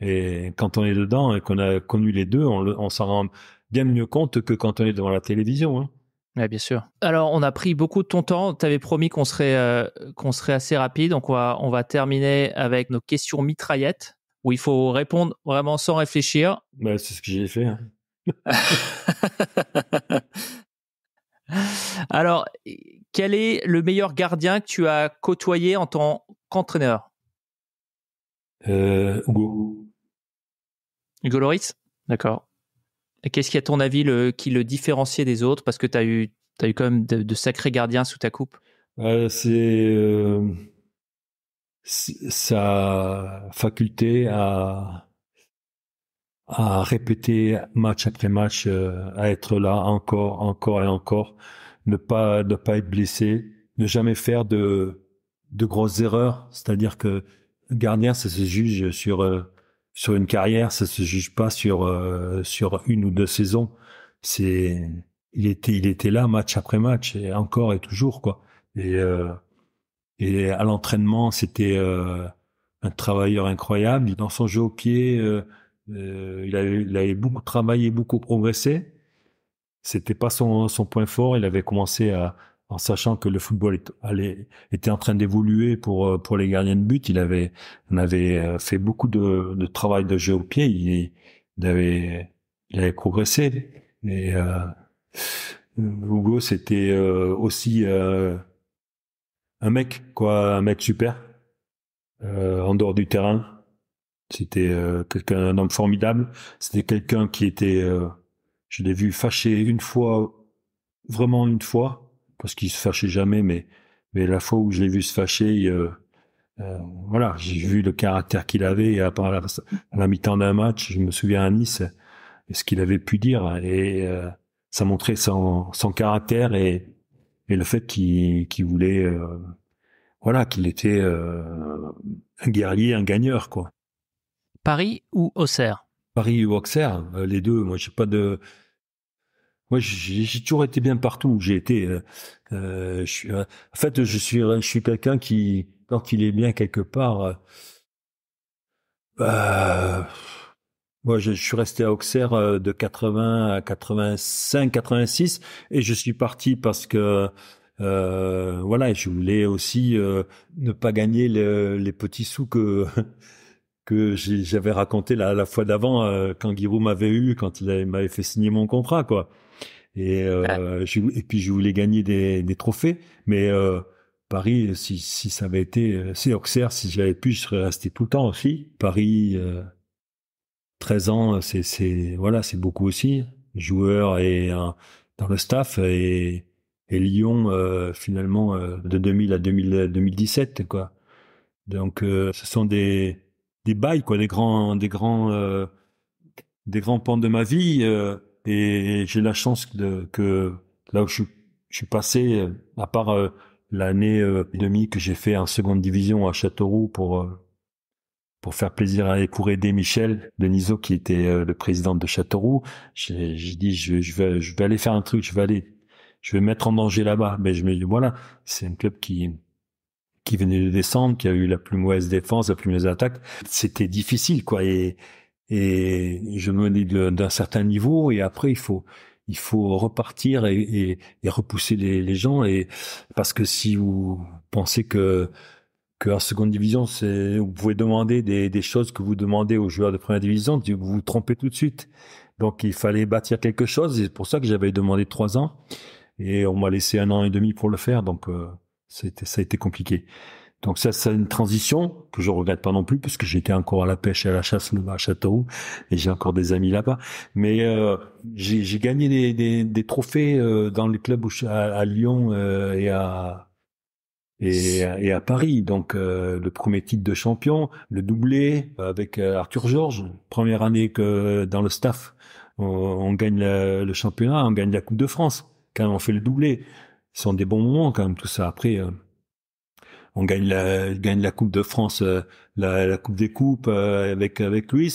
Et quand on est dedans et qu'on a connu les deux, on, s'en rend bien mieux compte que quand on est devant la télévision. Hein. bien sûr. Alors, on a pris beaucoup de ton temps. Tu avais promis qu'on serait, euh, qu'on serait assez rapide. Donc, on va, on va terminer avec nos questions mitraillettes où il faut répondre vraiment sans réfléchir. Bah, c'est ce que j'ai fait. Hein. Alors, quel est le meilleur gardien que tu as côtoyé en tant qu'entraîneur euh, Hugo. Hugo Loris D'accord. qu'est-ce qui, à ton avis, le, qui le différenciait des autres Parce que tu as eu, eu quand même de, sacrés gardiens sous ta coupe. Euh, c'est euh, sa faculté à, répéter match après match, euh, à être là encore, encore et encore, ne pas, ne pas être blessé, ne jamais faire de, de grosses erreurs. C'est-à-dire que gardien, ça se juge sur sur une carrière, ça se juge pas sur euh, sur une ou deux saisons. C'est il était il était là match après match et encore et toujours quoi. Et euh, et à l'entraînement, c'était euh, un travailleur incroyable. Dans son jeu au pied, il avait, beaucoup travaillé, beaucoup progressé. C'était pas son point fort. Il avait commencé à, en sachant que le football était en train d'évoluer pour euh, pour les gardiens de but. Il avait on avait euh, fait beaucoup de, travail de jeu au pied. Il, avait progressé et euh, Hugo c'était euh, aussi un mec quoi, un mec super en dehors du terrain. C'était quelqu'un un homme formidable. C'était quelqu'un qui était je l'ai vu fâché une fois, vraiment une fois, parce qu'il se fâchait jamais, mais, mais la fois où je l'ai vu se fâcher, euh, euh, voilà, j'ai vu le caractère qu'il avait et à, la, mi-temps d'un match, je me souviens à Nice, ce qu'il avait pu dire et euh, ça montrait son, caractère et, le fait qu'il voulait, voilà, qu'il était un guerrier, un gagneur, quoi. Paris ou Auxerre Paris ou Auxerre, les deux. Moi, j'ai pas de, moi, j'ai toujours été bien partout où j'ai été. Euh, euh, hein. en fait, je suis, je suis quelqu'un qui, quand il est bien quelque part, euh, bah, moi, je, suis resté à Auxerre de 80 à 85, 86, et je suis parti parce que voilà, je voulais aussi ne pas gagner les petits sous que que j'avais raconté la, la fois d'avant quand Giroud m'avait eu, quand il m'avait fait signer mon contrat, quoi. Et, euh, et puis je voulais gagner des, des trophées, mais euh, Paris, si, si ça avait été, c'est euh, Auxerre, si j'avais pu, je serais resté tout le temps aussi. Paris, 13 ans, c'est, c'est voilà, c'est beaucoup aussi. Joueur et dans le staff et, et Lyon finalement de 2000 à 2017 quoi. Donc ce sont des des bails quoi, des grands des grands des grands pans de ma vie et j'ai la chance de, que là où je, suis passé, à part euh, l'année euh, et demie que j'ai fait en seconde division à Châteauroux pour euh, pour faire plaisir à, et pour aider Michel Denisot qui était le président de Châteauroux, j'ai dit je, je, vais je vais aller faire un truc, je vais aller je vais mettre en danger là-bas. Mais je me dis voilà, c'est un club qui qui venait de descendre, qui a eu la plus mauvaise défense, la plus mauvaise attaque. C'était difficile quoi et et je me dis d'un certain niveau et après il faut il faut repartir et, repousser les, gens et parce que si vous pensez que que seconde division c'est vous pouvez demander des, choses que vous demandez aux joueurs de première division vous vous trompez tout de suite donc il fallait bâtir quelque chose et c'est pour ça que j'avais demandé trois ans et on m'a laissé un an et demi pour le faire donc euh, ça a été compliqué donc ça, c'est une transition que je regrette pas non plus, parce que j'étais encore à la pêche et à la chasse à Châteauroux, et j'ai encore des amis là-bas. Mais euh, j'ai gagné des, des, des trophées euh, dans les clubs à, Lyon euh, et à et, à Paris. Donc le premier titre de champion, le doublé avec Arthur Georges, première année que dans le staff, on, gagne le championnat, on gagne la Coupe de France. Quand on fait le doublé, ce sont des bons moments quand même tout ça. Après, on gagne la, gagne la Coupe de France, euh, la, Coupe des Coupes euh, avec avec lui.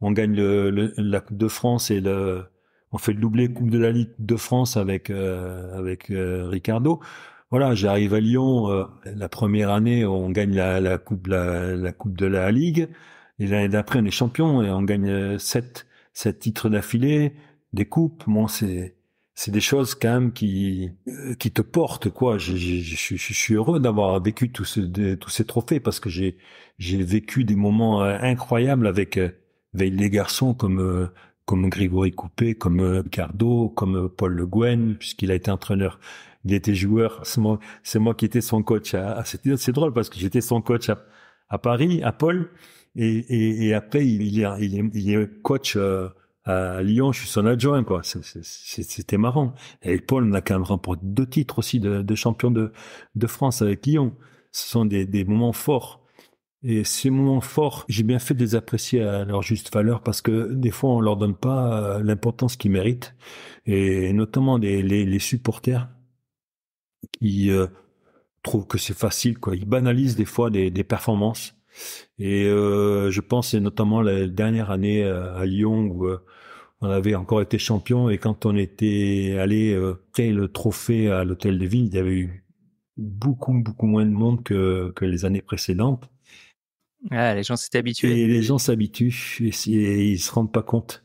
On, gagne la Coupe de France et le, on fait le doublé Coupe de la Ligue de France avec euh, avec Ricardo. Voilà, j'arrive à Lyon. la première année, on gagne la, coupe la, coupe de la Ligue. Et l'année d'après, on est champion et on gagne sept sept titres d'affilée, des coupes. Moi, c'est c'est des choses quand même qui euh, qui te portent quoi. Je, je, je suis heureux d'avoir vécu tous ces tous ces trophées parce que j'ai j'ai vécu des moments euh, incroyables avec euh, avec les garçons comme comme Grégory Coupé, comme Cardo, comme Paul Le Guen puisqu'il a été entraîneur. Il était joueur, c'est moi, c'est moi qui étais son coach. À, ah, ah, c'est drôle parce que j'étais son coach à, Paris, à Paul, et, et, et après il, il, est, il, est, il est coach à Lyon, je suis son adjoint, quoi. C'était marrant. Et Paul, on a quand même remporté deux titres aussi de, champion de, France avec Lyon. Ce sont des, moments forts. Et ces moments forts, j'ai bien fait de les apprécier à leur juste valeur parce que des fois, on leur donne pas euh, l'importance qu'ils méritent. Et notamment les, supporters qui euh, trouvent que c'est facile, quoi. Ils banalisent des fois des performances et euh, je pense, et notamment la dernière année euh, à, Lyon où euh, on avait encore été champion et quand on était allé créer le trophée à l'hôtel de ville, il y avait eu beaucoup beaucoup moins de monde que, que les années précédentes. Ah, les gens s'étaient habitués. Et les gens s'habituent et, et, ils se rendent pas compte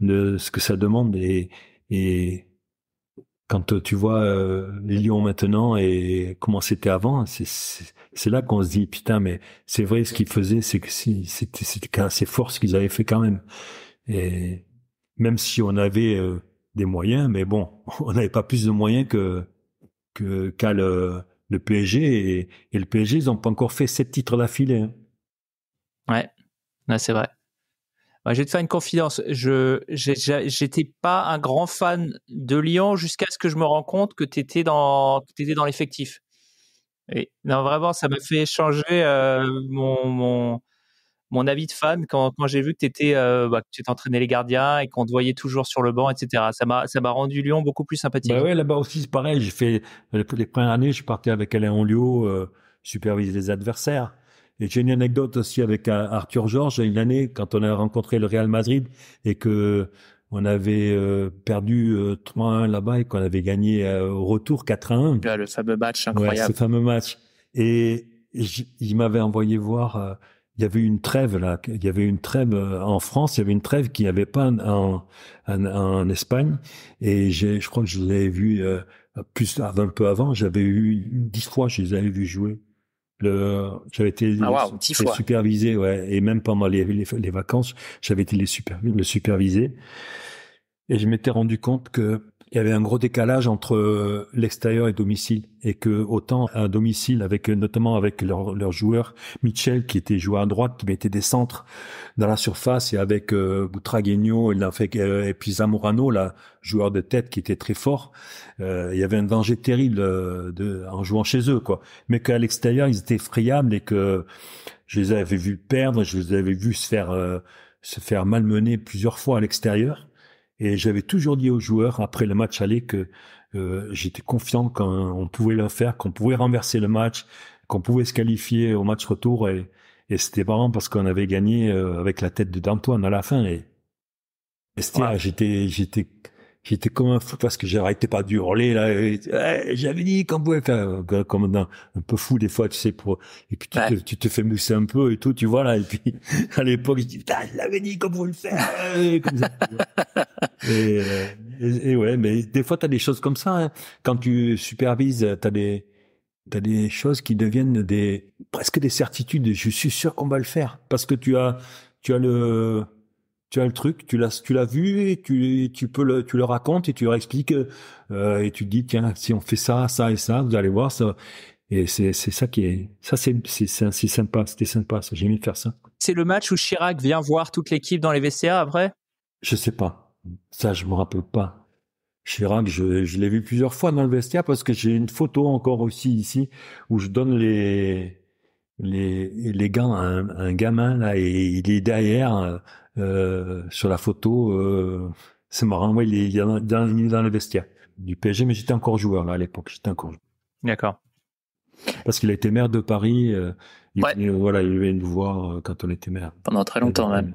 de ce que ça demande et, et quand tu vois euh, Lyon maintenant et comment c'était avant, c'est là qu'on se dit putain mais c'est vrai ce qu'ils faisaient, c'est que c'était assez fort ce qu'ils avaient fait quand même. Et même si on avait euh, des moyens, mais bon, on n'avait pas plus de moyens que que le, PSG et, le PSG ils n'ont pas encore fait sept titres d'affilée. Hein. Ouais, c'est vrai. Bah, je vais te faire une confidence. Je n'étais pas un grand fan de Lyon jusqu'à ce que je me rends compte que tu étais dans dans l'effectif. vraiment, ça m'a fait changer euh, mon, mon, avis de fan quand, quand j'ai vu que euh, bah, tu étais tu entraîné les gardiens et qu'on te voyait toujours sur le banc, etc. Ça m'a ça m'a rendu Lyon beaucoup plus sympathique. Bah ouais, là-bas aussi c'est pareil. J'ai fait les, euh, les, premières années, je partais avec Alain Onlio euh, superviser les adversaires. Et j'ai une anecdote aussi avec euh, Arthur Georges. Une année, quand on a rencontré le Real Madrid et que on avait euh, perdu 3-1 euh, là-bas et qu'on avait gagné au retour 4-1. Ah, le fameux match incroyable. ce fameux match. Et il m'avait envoyé voir. il y avait une trêve là. Il y avait une trêve en France. Il y avait une trêve qu'il n'y avait pas en, Espagne. Et je crois que je l'avais vu plus un peu avant. J'avais eu dix fois. Je les avais vus jouer j'avais été ah, supervisé, et même pendant les, les, vacances, j'avais été les le supervisé. Et je m'étais rendu compte que il y avait un gros décalage entre euh, l'extérieur et domicile et que autant à domicile avec euh, notamment avec leurs leur joueurs Mitchell qui était joueur à droite qui mettait des centres dans la surface et avec euh, euh et puis Zamorano joueur de tête qui était très fort il y avait un danger terrible de, en jouant chez eux quoi mais qu'à l'extérieur ils étaient friables et que je les avais vus perdre je les avais vus se faire se faire malmener plusieurs fois à l'extérieur et j'avais toujours dit aux joueurs après le match aller que euh, j'étais confiant qu'on pouvait le faire, qu'on pouvait renverser le match, qu'on pouvait se qualifier au match retour. Et, c'était marrant parce qu'on avait gagné euh, avec la tête de d'Antoine à la fin. Et, et j'étais, j'étais J'étais comme un fou parce que j'arrêtais pas de hurler là. Eh, j'avais dit qu'on pouvait faire comme euh, un peu fou des fois, tu sais pour et puis tu, te, tu te fais mousser un peu et tout, tu vois là. Et puis à l'époque, je dis putain, j'avais dit qu'on pouvait le faire. Euh, et, ouais, mais des fois t'as des choses comme ça. Hein. Quand tu supervises, t'as des T'as des choses qui deviennent des presque des certitudes. Je suis sûr qu'on va le faire parce que tu as tu as le tu as le truc, tu l'as, tu l'as vu et tu, tu peux le, tu le racontes et tu leur expliques euh, et tu te dis tiens si on fait ça, ça et ça, vous allez voir ça. Et c'est, c'est ça qui est, ça c'est, c'est, c'est sympa, c'était sympa, j'ai aimé faire ça. C'est le match où Chirac vient voir toute l'équipe dans les VCA après. Je sais pas, ça je me rappelle pas. Chirac, je, je l'ai vu plusieurs fois dans le vestiaire parce que j'ai une photo encore aussi ici où je donne les les, les gants à un, un, gamin là et il est derrière euh, euh, sur la photo, euh, c'est marrant. il est, dans, le vestiaire du PSG, mais j'étais encore joueur là à l'époque. J'étais encore. D'accord. Parce qu'il a été maire de Paris. Euh, il, voilà, il venait nous voir quand on était maire. Pendant très longtemps même.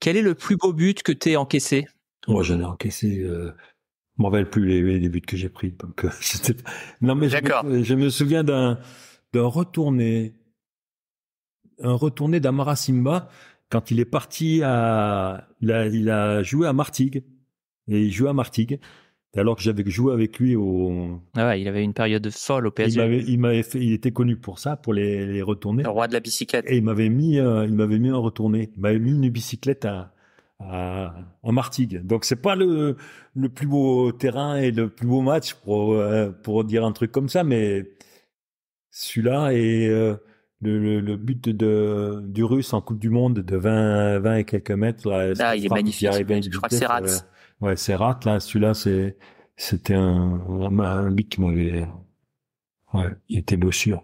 Quel est le plus beau but que tu encaissé Moi, oh, j'en ai encaissé. Euh, ne m'en rappelle plus les, buts que j'ai pris. Donc, non, mais je me, je me souviens d'un d'un retourné, un retourné d'Amara Simba quand il est parti à, il a, joué à Martigues et il jouait à Martigues. Alors que j'avais joué avec lui au. Ah ouais, il avait une période folle au PSG. Il, il était connu pour ça, pour les, les retourner. Le roi de la bicyclette. Et il m'avait mis, euh, il m'avait mis en retourné. Il m'avait mis une bicyclette à, à, en Martigues. Donc c'est pas le, le plus beau terrain et le plus beau match pour, euh, pour dire un truc comme ça, mais celui-là et euh, le, but de, du russe en Coupe du Monde de 20, 20 et quelques mètres. Là, ah, il est magnifique. je crois c'est Rat. Euh, ouais, c'est Rat. Là, celui-là, c'est, c'était un, un, but qui m'avait, ouais, il était beau sûr.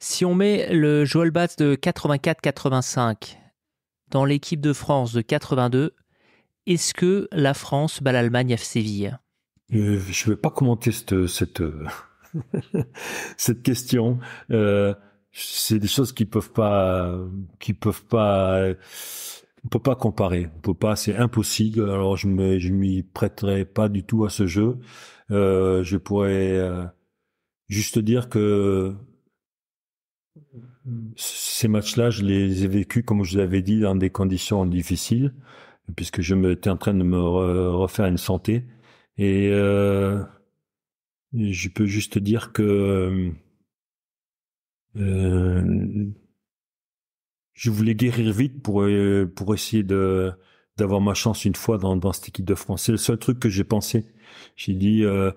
Si on met le Joel Batz de 84-85 dans l'équipe de France de 82, est-ce que la France bat l'Allemagne à Séville euh, Je ne vais pas commenter cette, cette, cette question. Euh, c'est des choses qui peuvent pas, qui peuvent pas, on peut pas comparer, on peut pas, c'est impossible. Alors je me, je m'y prêterai pas du tout à ce jeu. Euh, je pourrais euh, juste dire que ces matchs-là, je les ai vécus comme je vous l'avais dit dans des conditions difficiles, puisque je me, étais en train de me refaire une santé. Et euh, je peux juste dire que euh, euh, je voulais guérir vite pour, euh, pour essayer de d'avoir ma chance une fois dans, dans cette équipe de France. C'est le seul truc que j'ai pensé. J'ai dit, euh,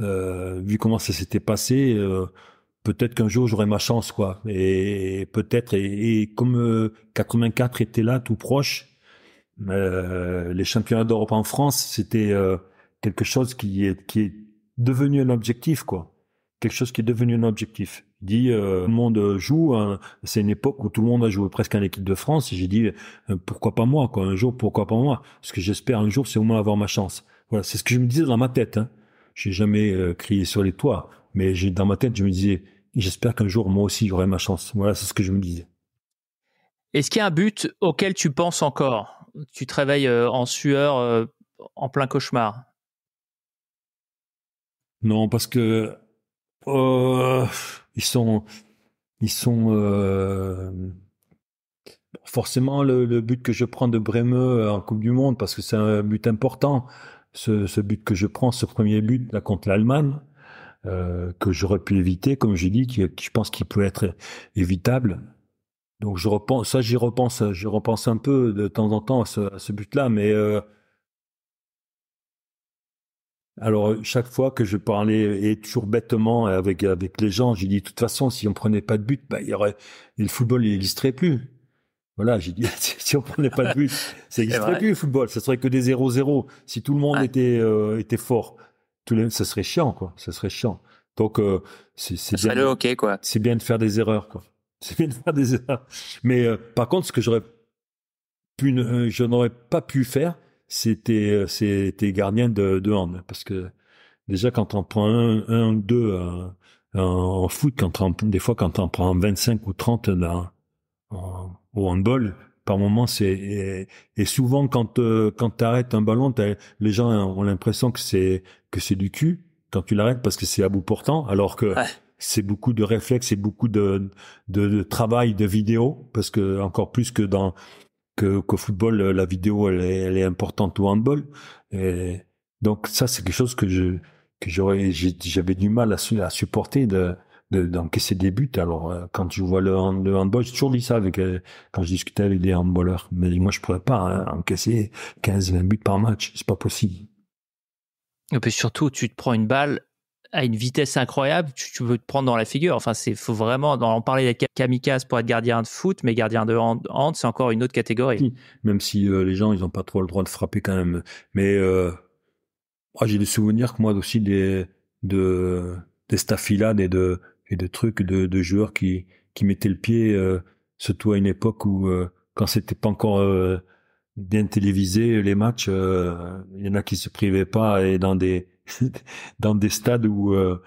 euh vu comment ça s'était passé, peut-être qu'un jour j'aurai ma chance, quoi. Et, peut-être, et, et, comme 84 était là, tout proche, les championnats d'Europe en France, c'était quelque chose qui est, qui est devenu un objectif, quoi. Quelque chose qui est devenu un objectif dit euh, tout le monde joue. Hein. C'est une époque où tout le monde a joué presque en équipe de France. Et j'ai dit euh, pourquoi pas moi quoi. Un jour pourquoi pas moi. Ce que j'espère un jour c'est au moins avoir ma chance. Voilà, c'est ce que je me disais dans ma tête. Hein. Je n'ai jamais euh, crié sur les toits, mais j'ai dans ma tête je me disais j'espère qu'un jour moi aussi j'aurai ma chance. Voilà, c'est ce que je me disais. Est-ce qu'il y a un but auquel tu penses encore Tu te réveilles en sueur, en plein cauchemar Non, parce que ils sont, ils sont euh, forcément le, but que je prends de Brême euh, en Coupe du Monde parce que c'est un but important. Ce, but que je prends, ce premier but contre l'Allemagne. Euh, que j'aurais pu éviter, comme j'ai dit, je pense qu'il peut être évitable. Donc je repense, ça j'y repense, je repense un peu de temps en temps à ce, but-là, mais alors euh, chaque fois que je parlais et toujours bêtement avec avec les gens, j'ai dit de toute façon si on prenait pas de but, bah, il y aurait le football il n'existerait plus. Voilà, j'ai dit si on prenait pas de but, ça n'existerait plus le football, ça serait que des 0-0 si tout le monde était euh, était fort. Tout le ça serait chiant quoi, ça serait chiant. Donc euh, c'est c'est bien quoi. C'est bien de faire des erreurs quoi. C'est bien de faire des erreurs. Mais par contre ce que j'aurais pu je n'aurais pas pu faire, c'était euh, c'était gardien de, de hand parce que déjà quand on prend un, un ou deux euh, en, foot quand on, des fois quand on prend 25 ou 30 dans, en, au handball par moment c'est et, souvent quand euh, quand t'arrêtes un ballon les gens ont l'impression que c'est que c'est du cul quand tu l'arrêtes parce que c'est à bout portant alors que c'est beaucoup de réflexes et beaucoup de, de travail de vidéo parce que encore plus que dans qu'au football, euh, la vidéo, elle est, importante au handball. donc ça, c'est quelque chose que j'aurais, j'avais du mal à, supporter de d'encaisser des buts. Alors euh, quand je vois le, handball, j'ai toujours dit ça avec euh, quand je discutais avec des handballeurs, mais moi je pourrais pas hein, encaisser 15-20 buts par match, c'est pas possible. Et puis surtout, tu te prends une balle à une vitesse incroyable, tu, tu, peux te prendre dans la figure. Enfin, c'est faut vraiment en parler avec Kamikaze pour être gardien de foot, mais gardien de hand, c'est encore une autre catégorie. Même si euh, les gens, ils n'ont pas trop le droit de frapper quand même. Mais euh, j'ai des souvenirs, que moi aussi, des, de, des staffilades et de, et de trucs de, joueurs qui, qui mettaient le pied, euh, surtout à une époque où, euh, quand c'était pas encore bien télévisé, les matchs, il y en a qui se privaient pas et dans des dans des stades où, euh,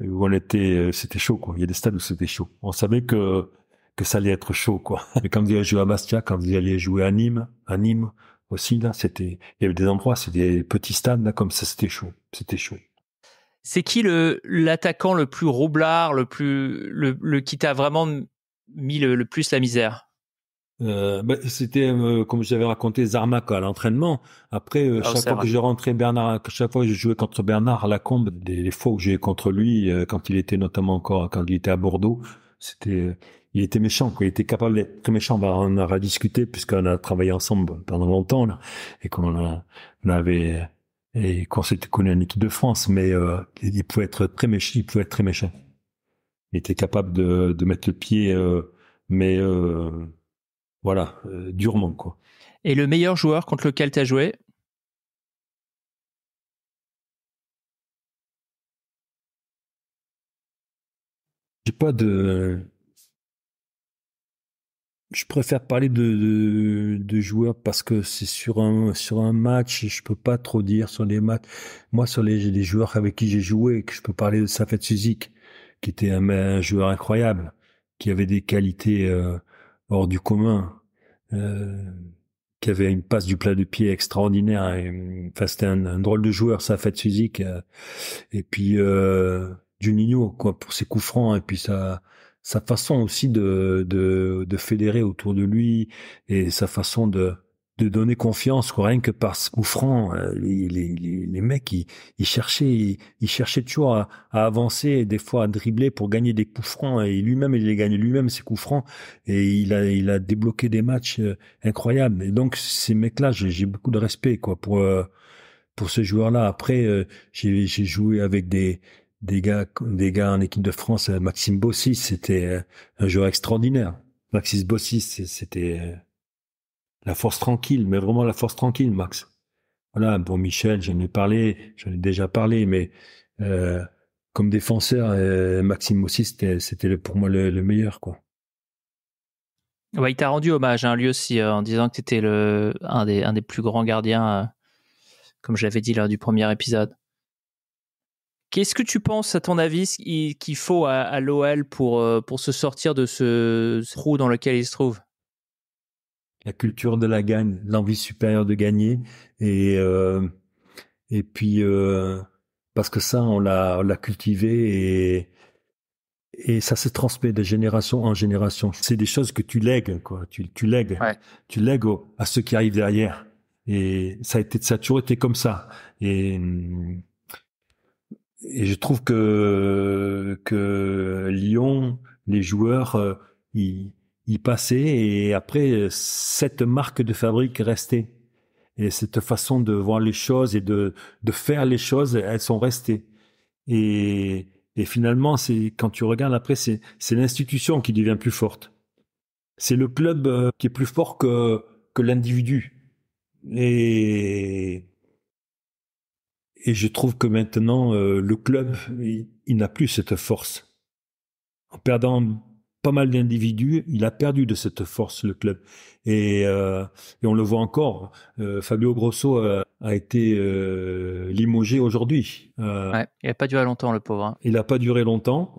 où on était, euh, c'était chaud quoi. Il y a des stades où c'était chaud. On savait que que ça allait être chaud quoi. quand vous allez jouer à Bastia, quand vous allez jouer à Nîmes, à Nîmes aussi là, c'était il y avait des endroits, c'était des petits stades là comme ça, c'était chaud, c'était chaud. C'est qui le l'attaquant le plus roublard, le plus le, qui t'a vraiment mis le plus la misère euh, bah, c'était euh, comme j'avais raconté Zarmac à l'entraînement. Après, euh, ah, chaque fois que je rentré Bernard, chaque fois que je jouais contre Bernard Lacombe, des, fois que j'ai contre lui, quand il était notamment encore, quand il était à Bordeaux, c'était, il était méchant, quoi. Il était capable d'être très méchant. Bah, on a discuté puisqu'on a travaillé ensemble pendant longtemps là, et qu'on avait et qu'on s'était connu en équipe de France, mais il pouvait être très méchant, il pouvait être très méchant. Il était capable de, de mettre le pied, mais voilà, euh, durement quoi. Et le meilleur joueur contre lequel tu as joué J'ai pas de. Je préfère parler de, de, joueurs parce que c'est sur un, sur un match, je peux pas trop dire sur les matchs. Moi, sur les, joueurs avec qui j'ai joué, que je peux parler de Safet Suzik, qui était un, joueur incroyable, qui avait des qualités. Euh, hors du commun, euh, qui avait une passe du plat de pied extraordinaire. c'était un, drôle de joueur, ça, fête physique. Euh, et puis euh, du quoi, pour ses coups francs. Et puis sa, façon aussi de, de fédérer autour de lui et sa façon de de donner confiance, quoi, rien que par ce euh, les, les, les, mecs, ils, ils cherchaient, ils, cherchaient toujours à, à, avancer, des fois à dribbler pour gagner des coups francs, et lui-même, il les gagnait lui-même, ses coups francs, et il a, il a débloqué des matchs euh, incroyables. Et donc, ces mecs-là, j'ai beaucoup de respect, quoi, pour, euh, pour ce joueur-là. Après, j'ai joué avec des, des gars, des gars en équipe de France, Maxime Bossis, c'était un joueur extraordinaire. Maxime Bossis, c'était la force tranquille, mais vraiment la force tranquille, Max. Voilà, bon, Michel, j'en ai parlé, j'en ai déjà parlé, mais euh, comme défenseur, euh, Maxime aussi, c'était pour moi le, meilleur, quoi. Ouais, il t'a rendu hommage, un hein, lieu, lui aussi, euh, en disant que tu étais un, des, plus grands gardiens, comme je l'avais dit lors du premier épisode. Qu'est-ce que tu penses, à ton avis, qu'il faut à, l'OL pour, pour se sortir de ce trou dans lequel il se trouve la culture de la gagne, l'envie supérieure de gagner, et euh, et puis euh, parce que ça on l'a cultivé et et ça se transmet de génération en génération. C'est des choses que tu lègues quoi, tu tu lègues, tu lègues à ceux qui arrivent derrière. Et ça a été toujours été comme ça. Et et je trouve que que Lyon, les joueurs, euh, ils il passait et après euh, cette marque de fabrique restée et cette façon de voir les choses et de, de faire les choses elles sont restées et, et finalement c'est quand tu regardes après c'est l'institution qui devient plus forte c'est le club euh, qui est plus fort que que l'individu et et je trouve que maintenant euh, le club il n'a plus cette force en perdant pas mal d'individus. Il a perdu de cette force le club. Et, euh, on le voit encore. Euh, Fabio Grosso euh, a, été limogé aujourd'hui. il n'a pas duré longtemps, le pauvre. Hein. Il n'a pas duré longtemps.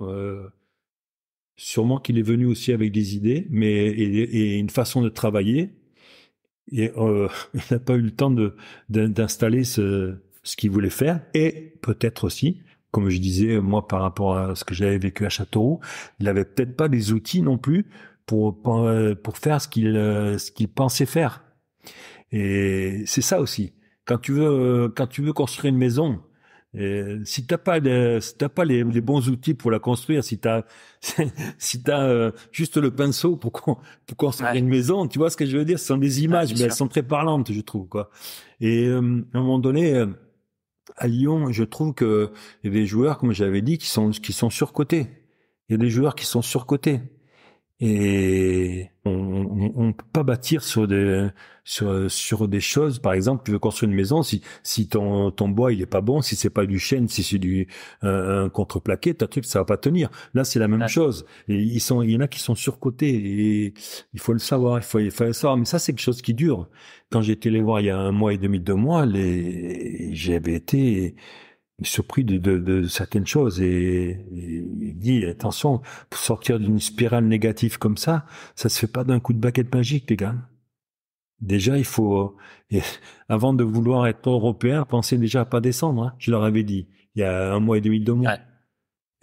sûrement qu'il est venu aussi avec des idées mais, et, une façon de travailler. Et il n'a pas eu le temps d'installer ce, ce qu'il voulait faire. Et peut-être aussi comme je disais, moi, par rapport à ce que j'avais vécu à Châteauroux, il avait peut-être pas les outils non plus pour, pour, euh, faire ce qu'il, euh, ce qu'il pensait faire. Et c'est ça aussi. Quand tu veux, euh, quand tu veux construire une maison, si t'as pas, t'as pas les, bons outils pour la construire, si t'as, si t'as juste le pinceau pour, pour construire une maison, tu vois ce que je veux dire Ce sont des images, mais elles sont très parlantes, je trouve, quoi. Et à un moment donné, à Lyon, je trouve que il y a des joueurs, comme j'avais dit, qui sont qui sont surcotés. Il y a des joueurs qui sont surcotés. Et on ne peut pas bâtir sur des sur, sur des choses. Par exemple, tu veux construire une maison, si si ton ton bois il est pas bon, si c'est pas du chêne, si c'est du euh, un contreplaqué, ta truc ça va pas tenir. Là, c'est la même chose. Et ils sont il y en a qui sont surcotés et il faut le savoir, il faut il faut savoir. Mais ça c'est quelque chose qui dure. Quand été les voir il y a un mois et demi, deux mois, les j'avais été il se de, certaines choses et, dit attention, pour sortir d'une spirale négative comme ça, ça se fait pas d'un coup de baguette magique, les gars. Déjà, il faut, euh, avant de vouloir être européen, pensez déjà à pas descendre. Hein. Je leur avais dit il y a un mois et demi, deux mois.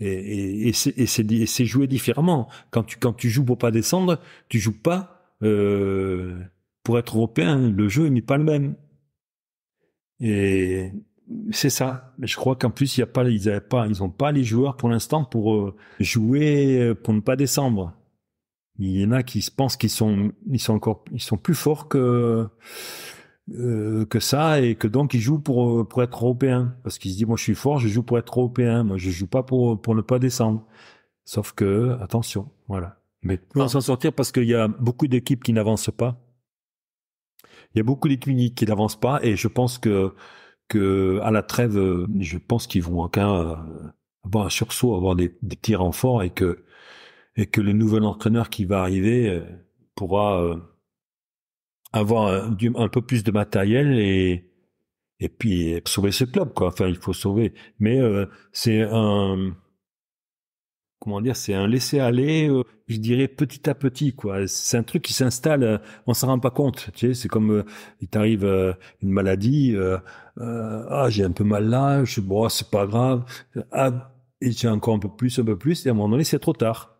Et, c'est joué différemment. Quand tu, quand tu joues pour pas descendre, tu joues pas euh, pour être européen. Le jeu n'est pas le même. Et c'est ça. Je crois qu'en plus, il y a pas, ils n'ont pas, pas les joueurs pour l'instant pour euh, jouer euh, pour ne pas descendre. Il y en a qui se pensent qu'ils sont, ils sont encore, ils sont plus forts que euh, que ça et que donc ils jouent pour pour être européens parce qu'ils se disent moi je suis fort, je joue pour être européen, moi je joue pas pour pour ne pas descendre. Sauf que attention, voilà. Mais on va ah. s'en sortir parce qu'il y a beaucoup d'équipes qui n'avancent pas. Il y a beaucoup d'équipes qui n'avancent pas et je pense que que à la trêve, je pense qu'ils vont aucun euh, avoir un sursaut, avoir des, des, petits renforts et que et que le nouvel entraîneur qui va arriver euh, pourra euh, avoir un, peu plus de matériel et et puis sauver ce club quoi. Enfin, il faut sauver. Mais c'est un comment dire, c'est un laisser aller, euh, je dirais petit à petit quoi. C'est un truc qui s'installe, euh, on s'en rend pas compte. Tu sais, c'est comme euh, il t'arrive une maladie, ah j'ai un peu mal là, je bon c'est pas grave, ah et j'ai encore un peu plus, un peu plus, et à un moment donné c'est trop tard.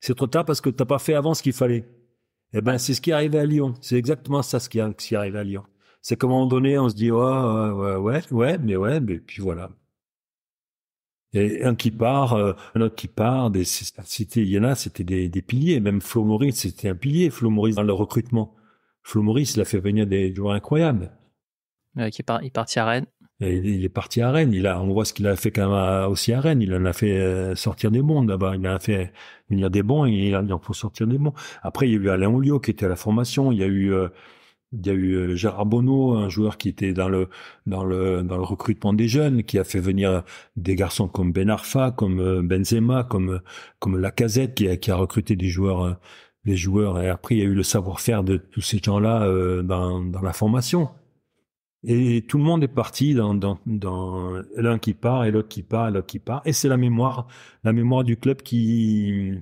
C'est trop tard parce que t'as pas fait avant ce qu'il fallait. Eh ben c'est ce qui est arrivé à Lyon, c'est exactement ça ce qui, est à Lyon. C'est qu'à un moment donné on se dit oh, ouais ouais ouais mais ouais mais puis voilà un qui part, euh, un autre qui part, des cités, il y en a, c'était des, piliers. Même Flo Maurice, c'était un pilier, Flo dans le recrutement. Flo Maurice, il a fait venir des joueurs incroyables. il est parti à Rennes. il est parti à Rennes. Il a, on voit ce qu'il a fait quand même euh, aussi à Rennes. Il en a fait euh, sortir des bons là-bas. Il en a fait venir des bons et il en faut sortir des bons. Après, il y a eu Alain Olio qui était à la formation. Il y a eu il y a eu euh, Gérard Bonneau, un joueur qui était dans le, dans le, dans le recrutement des jeunes, qui a fait venir euh, des garçons comme Ben Arfa, comme euh, Benzema, comme, comme Lacazette, qui a, qui a recruté des joueurs, des joueurs. Et après, il y a eu le savoir-faire de tous ces gens-là dans, dans la formation. Et tout le monde est parti dans, dans, dans l'un qui part et l'autre qui part l'autre qui part. Et c'est la mémoire, la mémoire du club qui,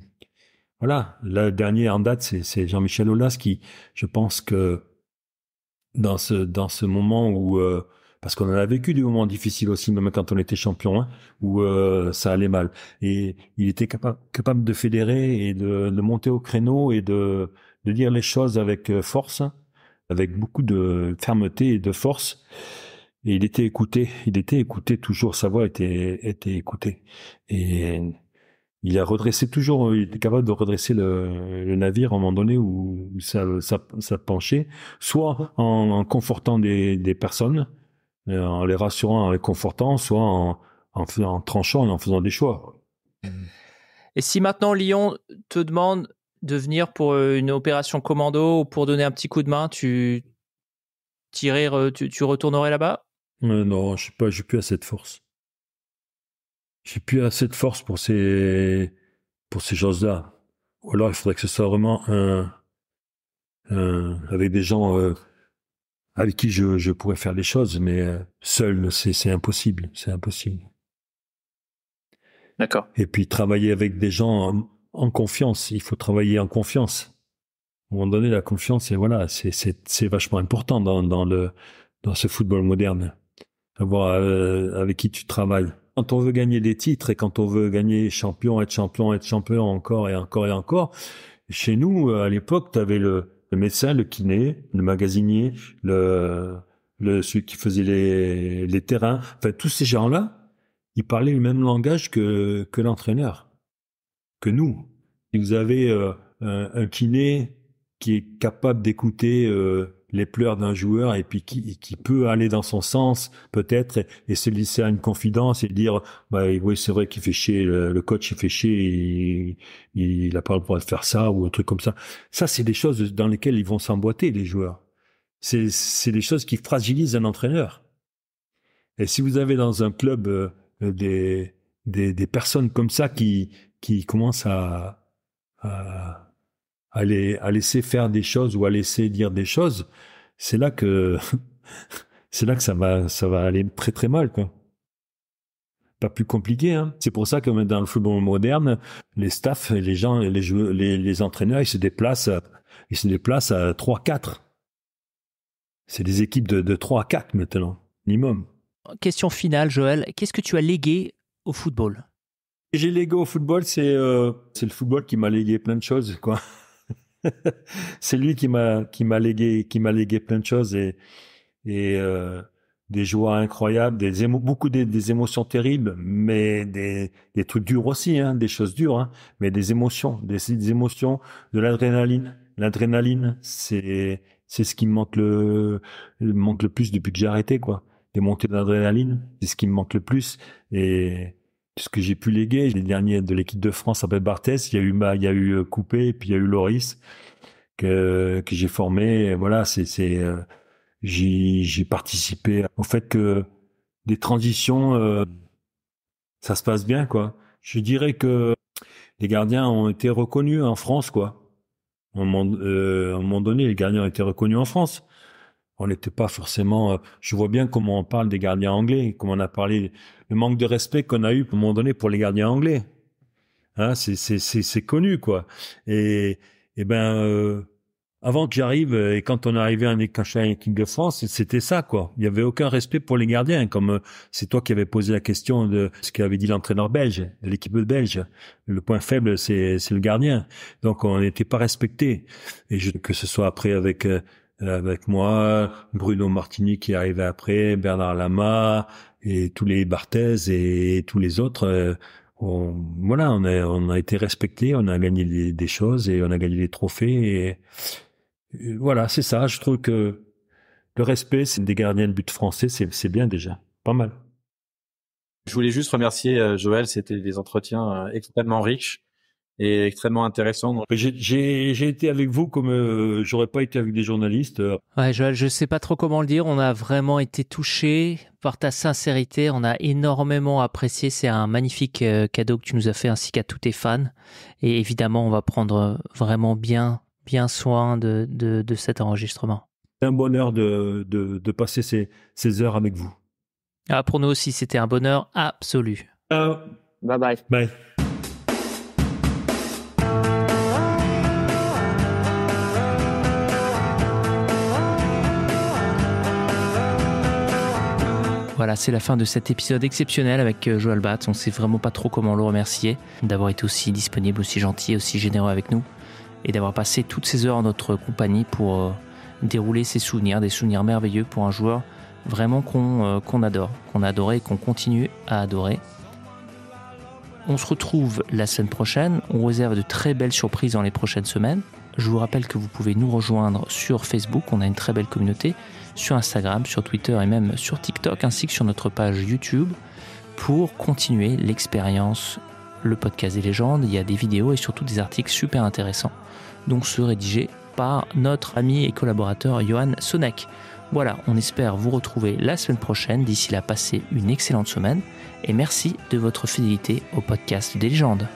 voilà. La dernière en date, c'est Jean-Michel Aulas qui, je pense que dans ce, dans ce moment où, euh, parce qu'on a vécu des moments difficiles aussi, même quand on était champion, hein, où euh, ça allait mal. Et il était capable, capable de fédérer et de, de, monter au créneau et de, de dire les choses avec euh, force, hein, avec beaucoup de fermeté et de force. Et il était écouté, il était écouté toujours, sa voix était, était écoutée. Et il a redressé toujours, il était capable de redresser le, navire à un moment donné où ça, penchait, soit mhm. en, confortant des, personnes, euh, en les rassurant, en les confortant, soit en, en, tranchant et en faisant des choix. Et si maintenant Lyon te demande de venir pour euh, une opération commando ou pour donner un petit coup de main, tu, tirer, tu, retournerais là-bas euh, Non, je sais pas, j'ai plus assez de force j'ai plus assez de force pour ces, pour ces choses-là. Ou alors, il faudrait que ce soit vraiment un, avec des gens euh, avec qui je, je, pourrais faire les choses, mais euh, seul, c'est impossible. C'est impossible. D'accord. Et puis, travailler avec des gens en, confiance. Il faut travailler en confiance. À la confiance, et voilà, c'est vachement important dans, dans, le, dans ce football moderne. Avoir euh, avec qui tu travailles quand on veut gagner des titres et quand on veut gagner champion, être champion, être champion encore et encore et encore, chez nous, euh, à l'époque, tu avais le, médecin, le kiné, le magasinier, le, le celui qui faisait les, terrains, enfin tous ces gens-là, ils parlaient le même langage que, que l'entraîneur, que nous. Si vous avez un, un, kiné qui est capable d'écouter euh, les pleurs d'un joueur et puis qui, peut aller dans son sens peut-être et, se laisser à une confidence et dire bah oui c'est vrai qu'il fait chier le, coach il fait chier il, a pas le droit de faire ça ou un truc comme ça ça c'est des choses dans lesquelles ils vont s'emboîter les joueurs c'est c'est des choses qui fragilisent un entraîneur et si vous avez dans un club euh, des, des personnes comme ça qui qui commencent à à, à laisser faire des choses ou à laisser dire des choses, c'est là que c'est là que ça va ça va aller très très mal quoi. Pas plus compliqué. Hein. C'est pour ça que dans le football moderne, les staffs, les gens, les, jeux, les, entraîneurs, ils se déplacent, ils se déplacent à 3-4. C'est des équipes de, de 3 4 maintenant, minimum. Question finale, Joël. Qu'est-ce que tu as légué au football J'ai légué au football, c'est euh, le football qui m'a légué plein de choses. quoi. c'est lui qui m'a qui m'a légué qui m'a légué plein de choses et et euh, des joies incroyables, des beaucoup des, émotions terribles, mais des, des trucs durs aussi, hein, des choses dures, hein, mais des émotions, des, émotions, de l'adrénaline. L'adrénaline, c'est c'est ce qui me manque le, me manque le plus depuis que j'ai arrêté quoi. Des montées d'adrénaline, c'est ce qui me manque le plus et que j'ai pu léguer les derniers de l'équipe de France à Barthès, il y a eu il y a eu euh, Coupé, puis il y a eu Loris que, j'ai formé. Voilà, c'est euh, j'ai participé au fait que des transitions, euh, ça se passe bien quoi. Je dirais que les gardiens ont été reconnus en France quoi. à un moment donné, les gardiens ont été reconnus en France on n'était pas forcément. Euh, je vois bien comment on parle des gardiens anglais, comment on a parlé, le manque de respect qu'on a eu pour un moment donné pour les gardiens anglais. Hein, c'est connu quoi. Et, et ben euh, avant que j'arrive euh, et quand on est arrivé à de France, c'était ça quoi. Il y avait aucun respect pour les gardiens. Comme c'est toi qui avais posé la question de ce qu'avait dit l'entraîneur belge de l'équipe belge. Le point faible c'est le gardien. Donc on n'était pas respecté. Et je, que ce soit après avec euh, avec moi, Bruno Martini qui est arrivé après, Bernard Lama et tous les Barthez et, tous les autres. Euh, on, voilà, on a, on a été respectés, on a gagné des, choses et on a gagné des trophées. Et, voilà, c'est ça. Je trouve que le respect c'est des gardiens de but français, c'est bien déjà, pas mal. Je voulais juste remercier euh, Joël, c'était des entretiens extrêmement riches est extrêmement intéressant. J'ai été avec vous comme je euh, j'aurais pas été avec des journalistes. Euh. Ouais, Joël, je sais pas trop comment le dire. On a vraiment été touché par ta sincérité. On a énormément apprécié. C'est un magnifique euh, cadeau que tu nous as fait ainsi qu'à tous tes fans. Et évidemment, on va prendre vraiment bien, bien soin de, de, cet enregistrement. C'est un bonheur de, de, passer ces, ces, heures avec vous. Ah, pour nous aussi, c'était un bonheur absolu. bye bye. Bye. Voilà, c'est la fin de cet épisode exceptionnel avec euh, Joël Batz. On ne sait vraiment pas trop comment le remercier d'avoir été aussi disponible, aussi gentil, aussi généreux avec nous et d'avoir passé toutes ces heures en notre compagnie pour euh, dérouler ses souvenirs, des souvenirs merveilleux pour un joueur vraiment euh, qu'on adore, qu'on a adoré et qu'on continue à adorer. On se retrouve la semaine prochaine, on réserve de très belles surprises dans les prochaines semaines. Je vous rappelle que vous pouvez nous rejoindre sur Facebook, on a une très belle communauté sur Instagram, sur Twitter et même sur TikTok, ainsi que sur notre page YouTube pour continuer l'expérience le podcast des légendes. Il y a des vidéos et surtout des articles super intéressants, donc ceux rédigés par notre ami et collaborateur Johan Sonek. Voilà, on espère vous retrouver la semaine prochaine. D'ici là, passez une excellente semaine et merci de votre fidélité au podcast des légendes.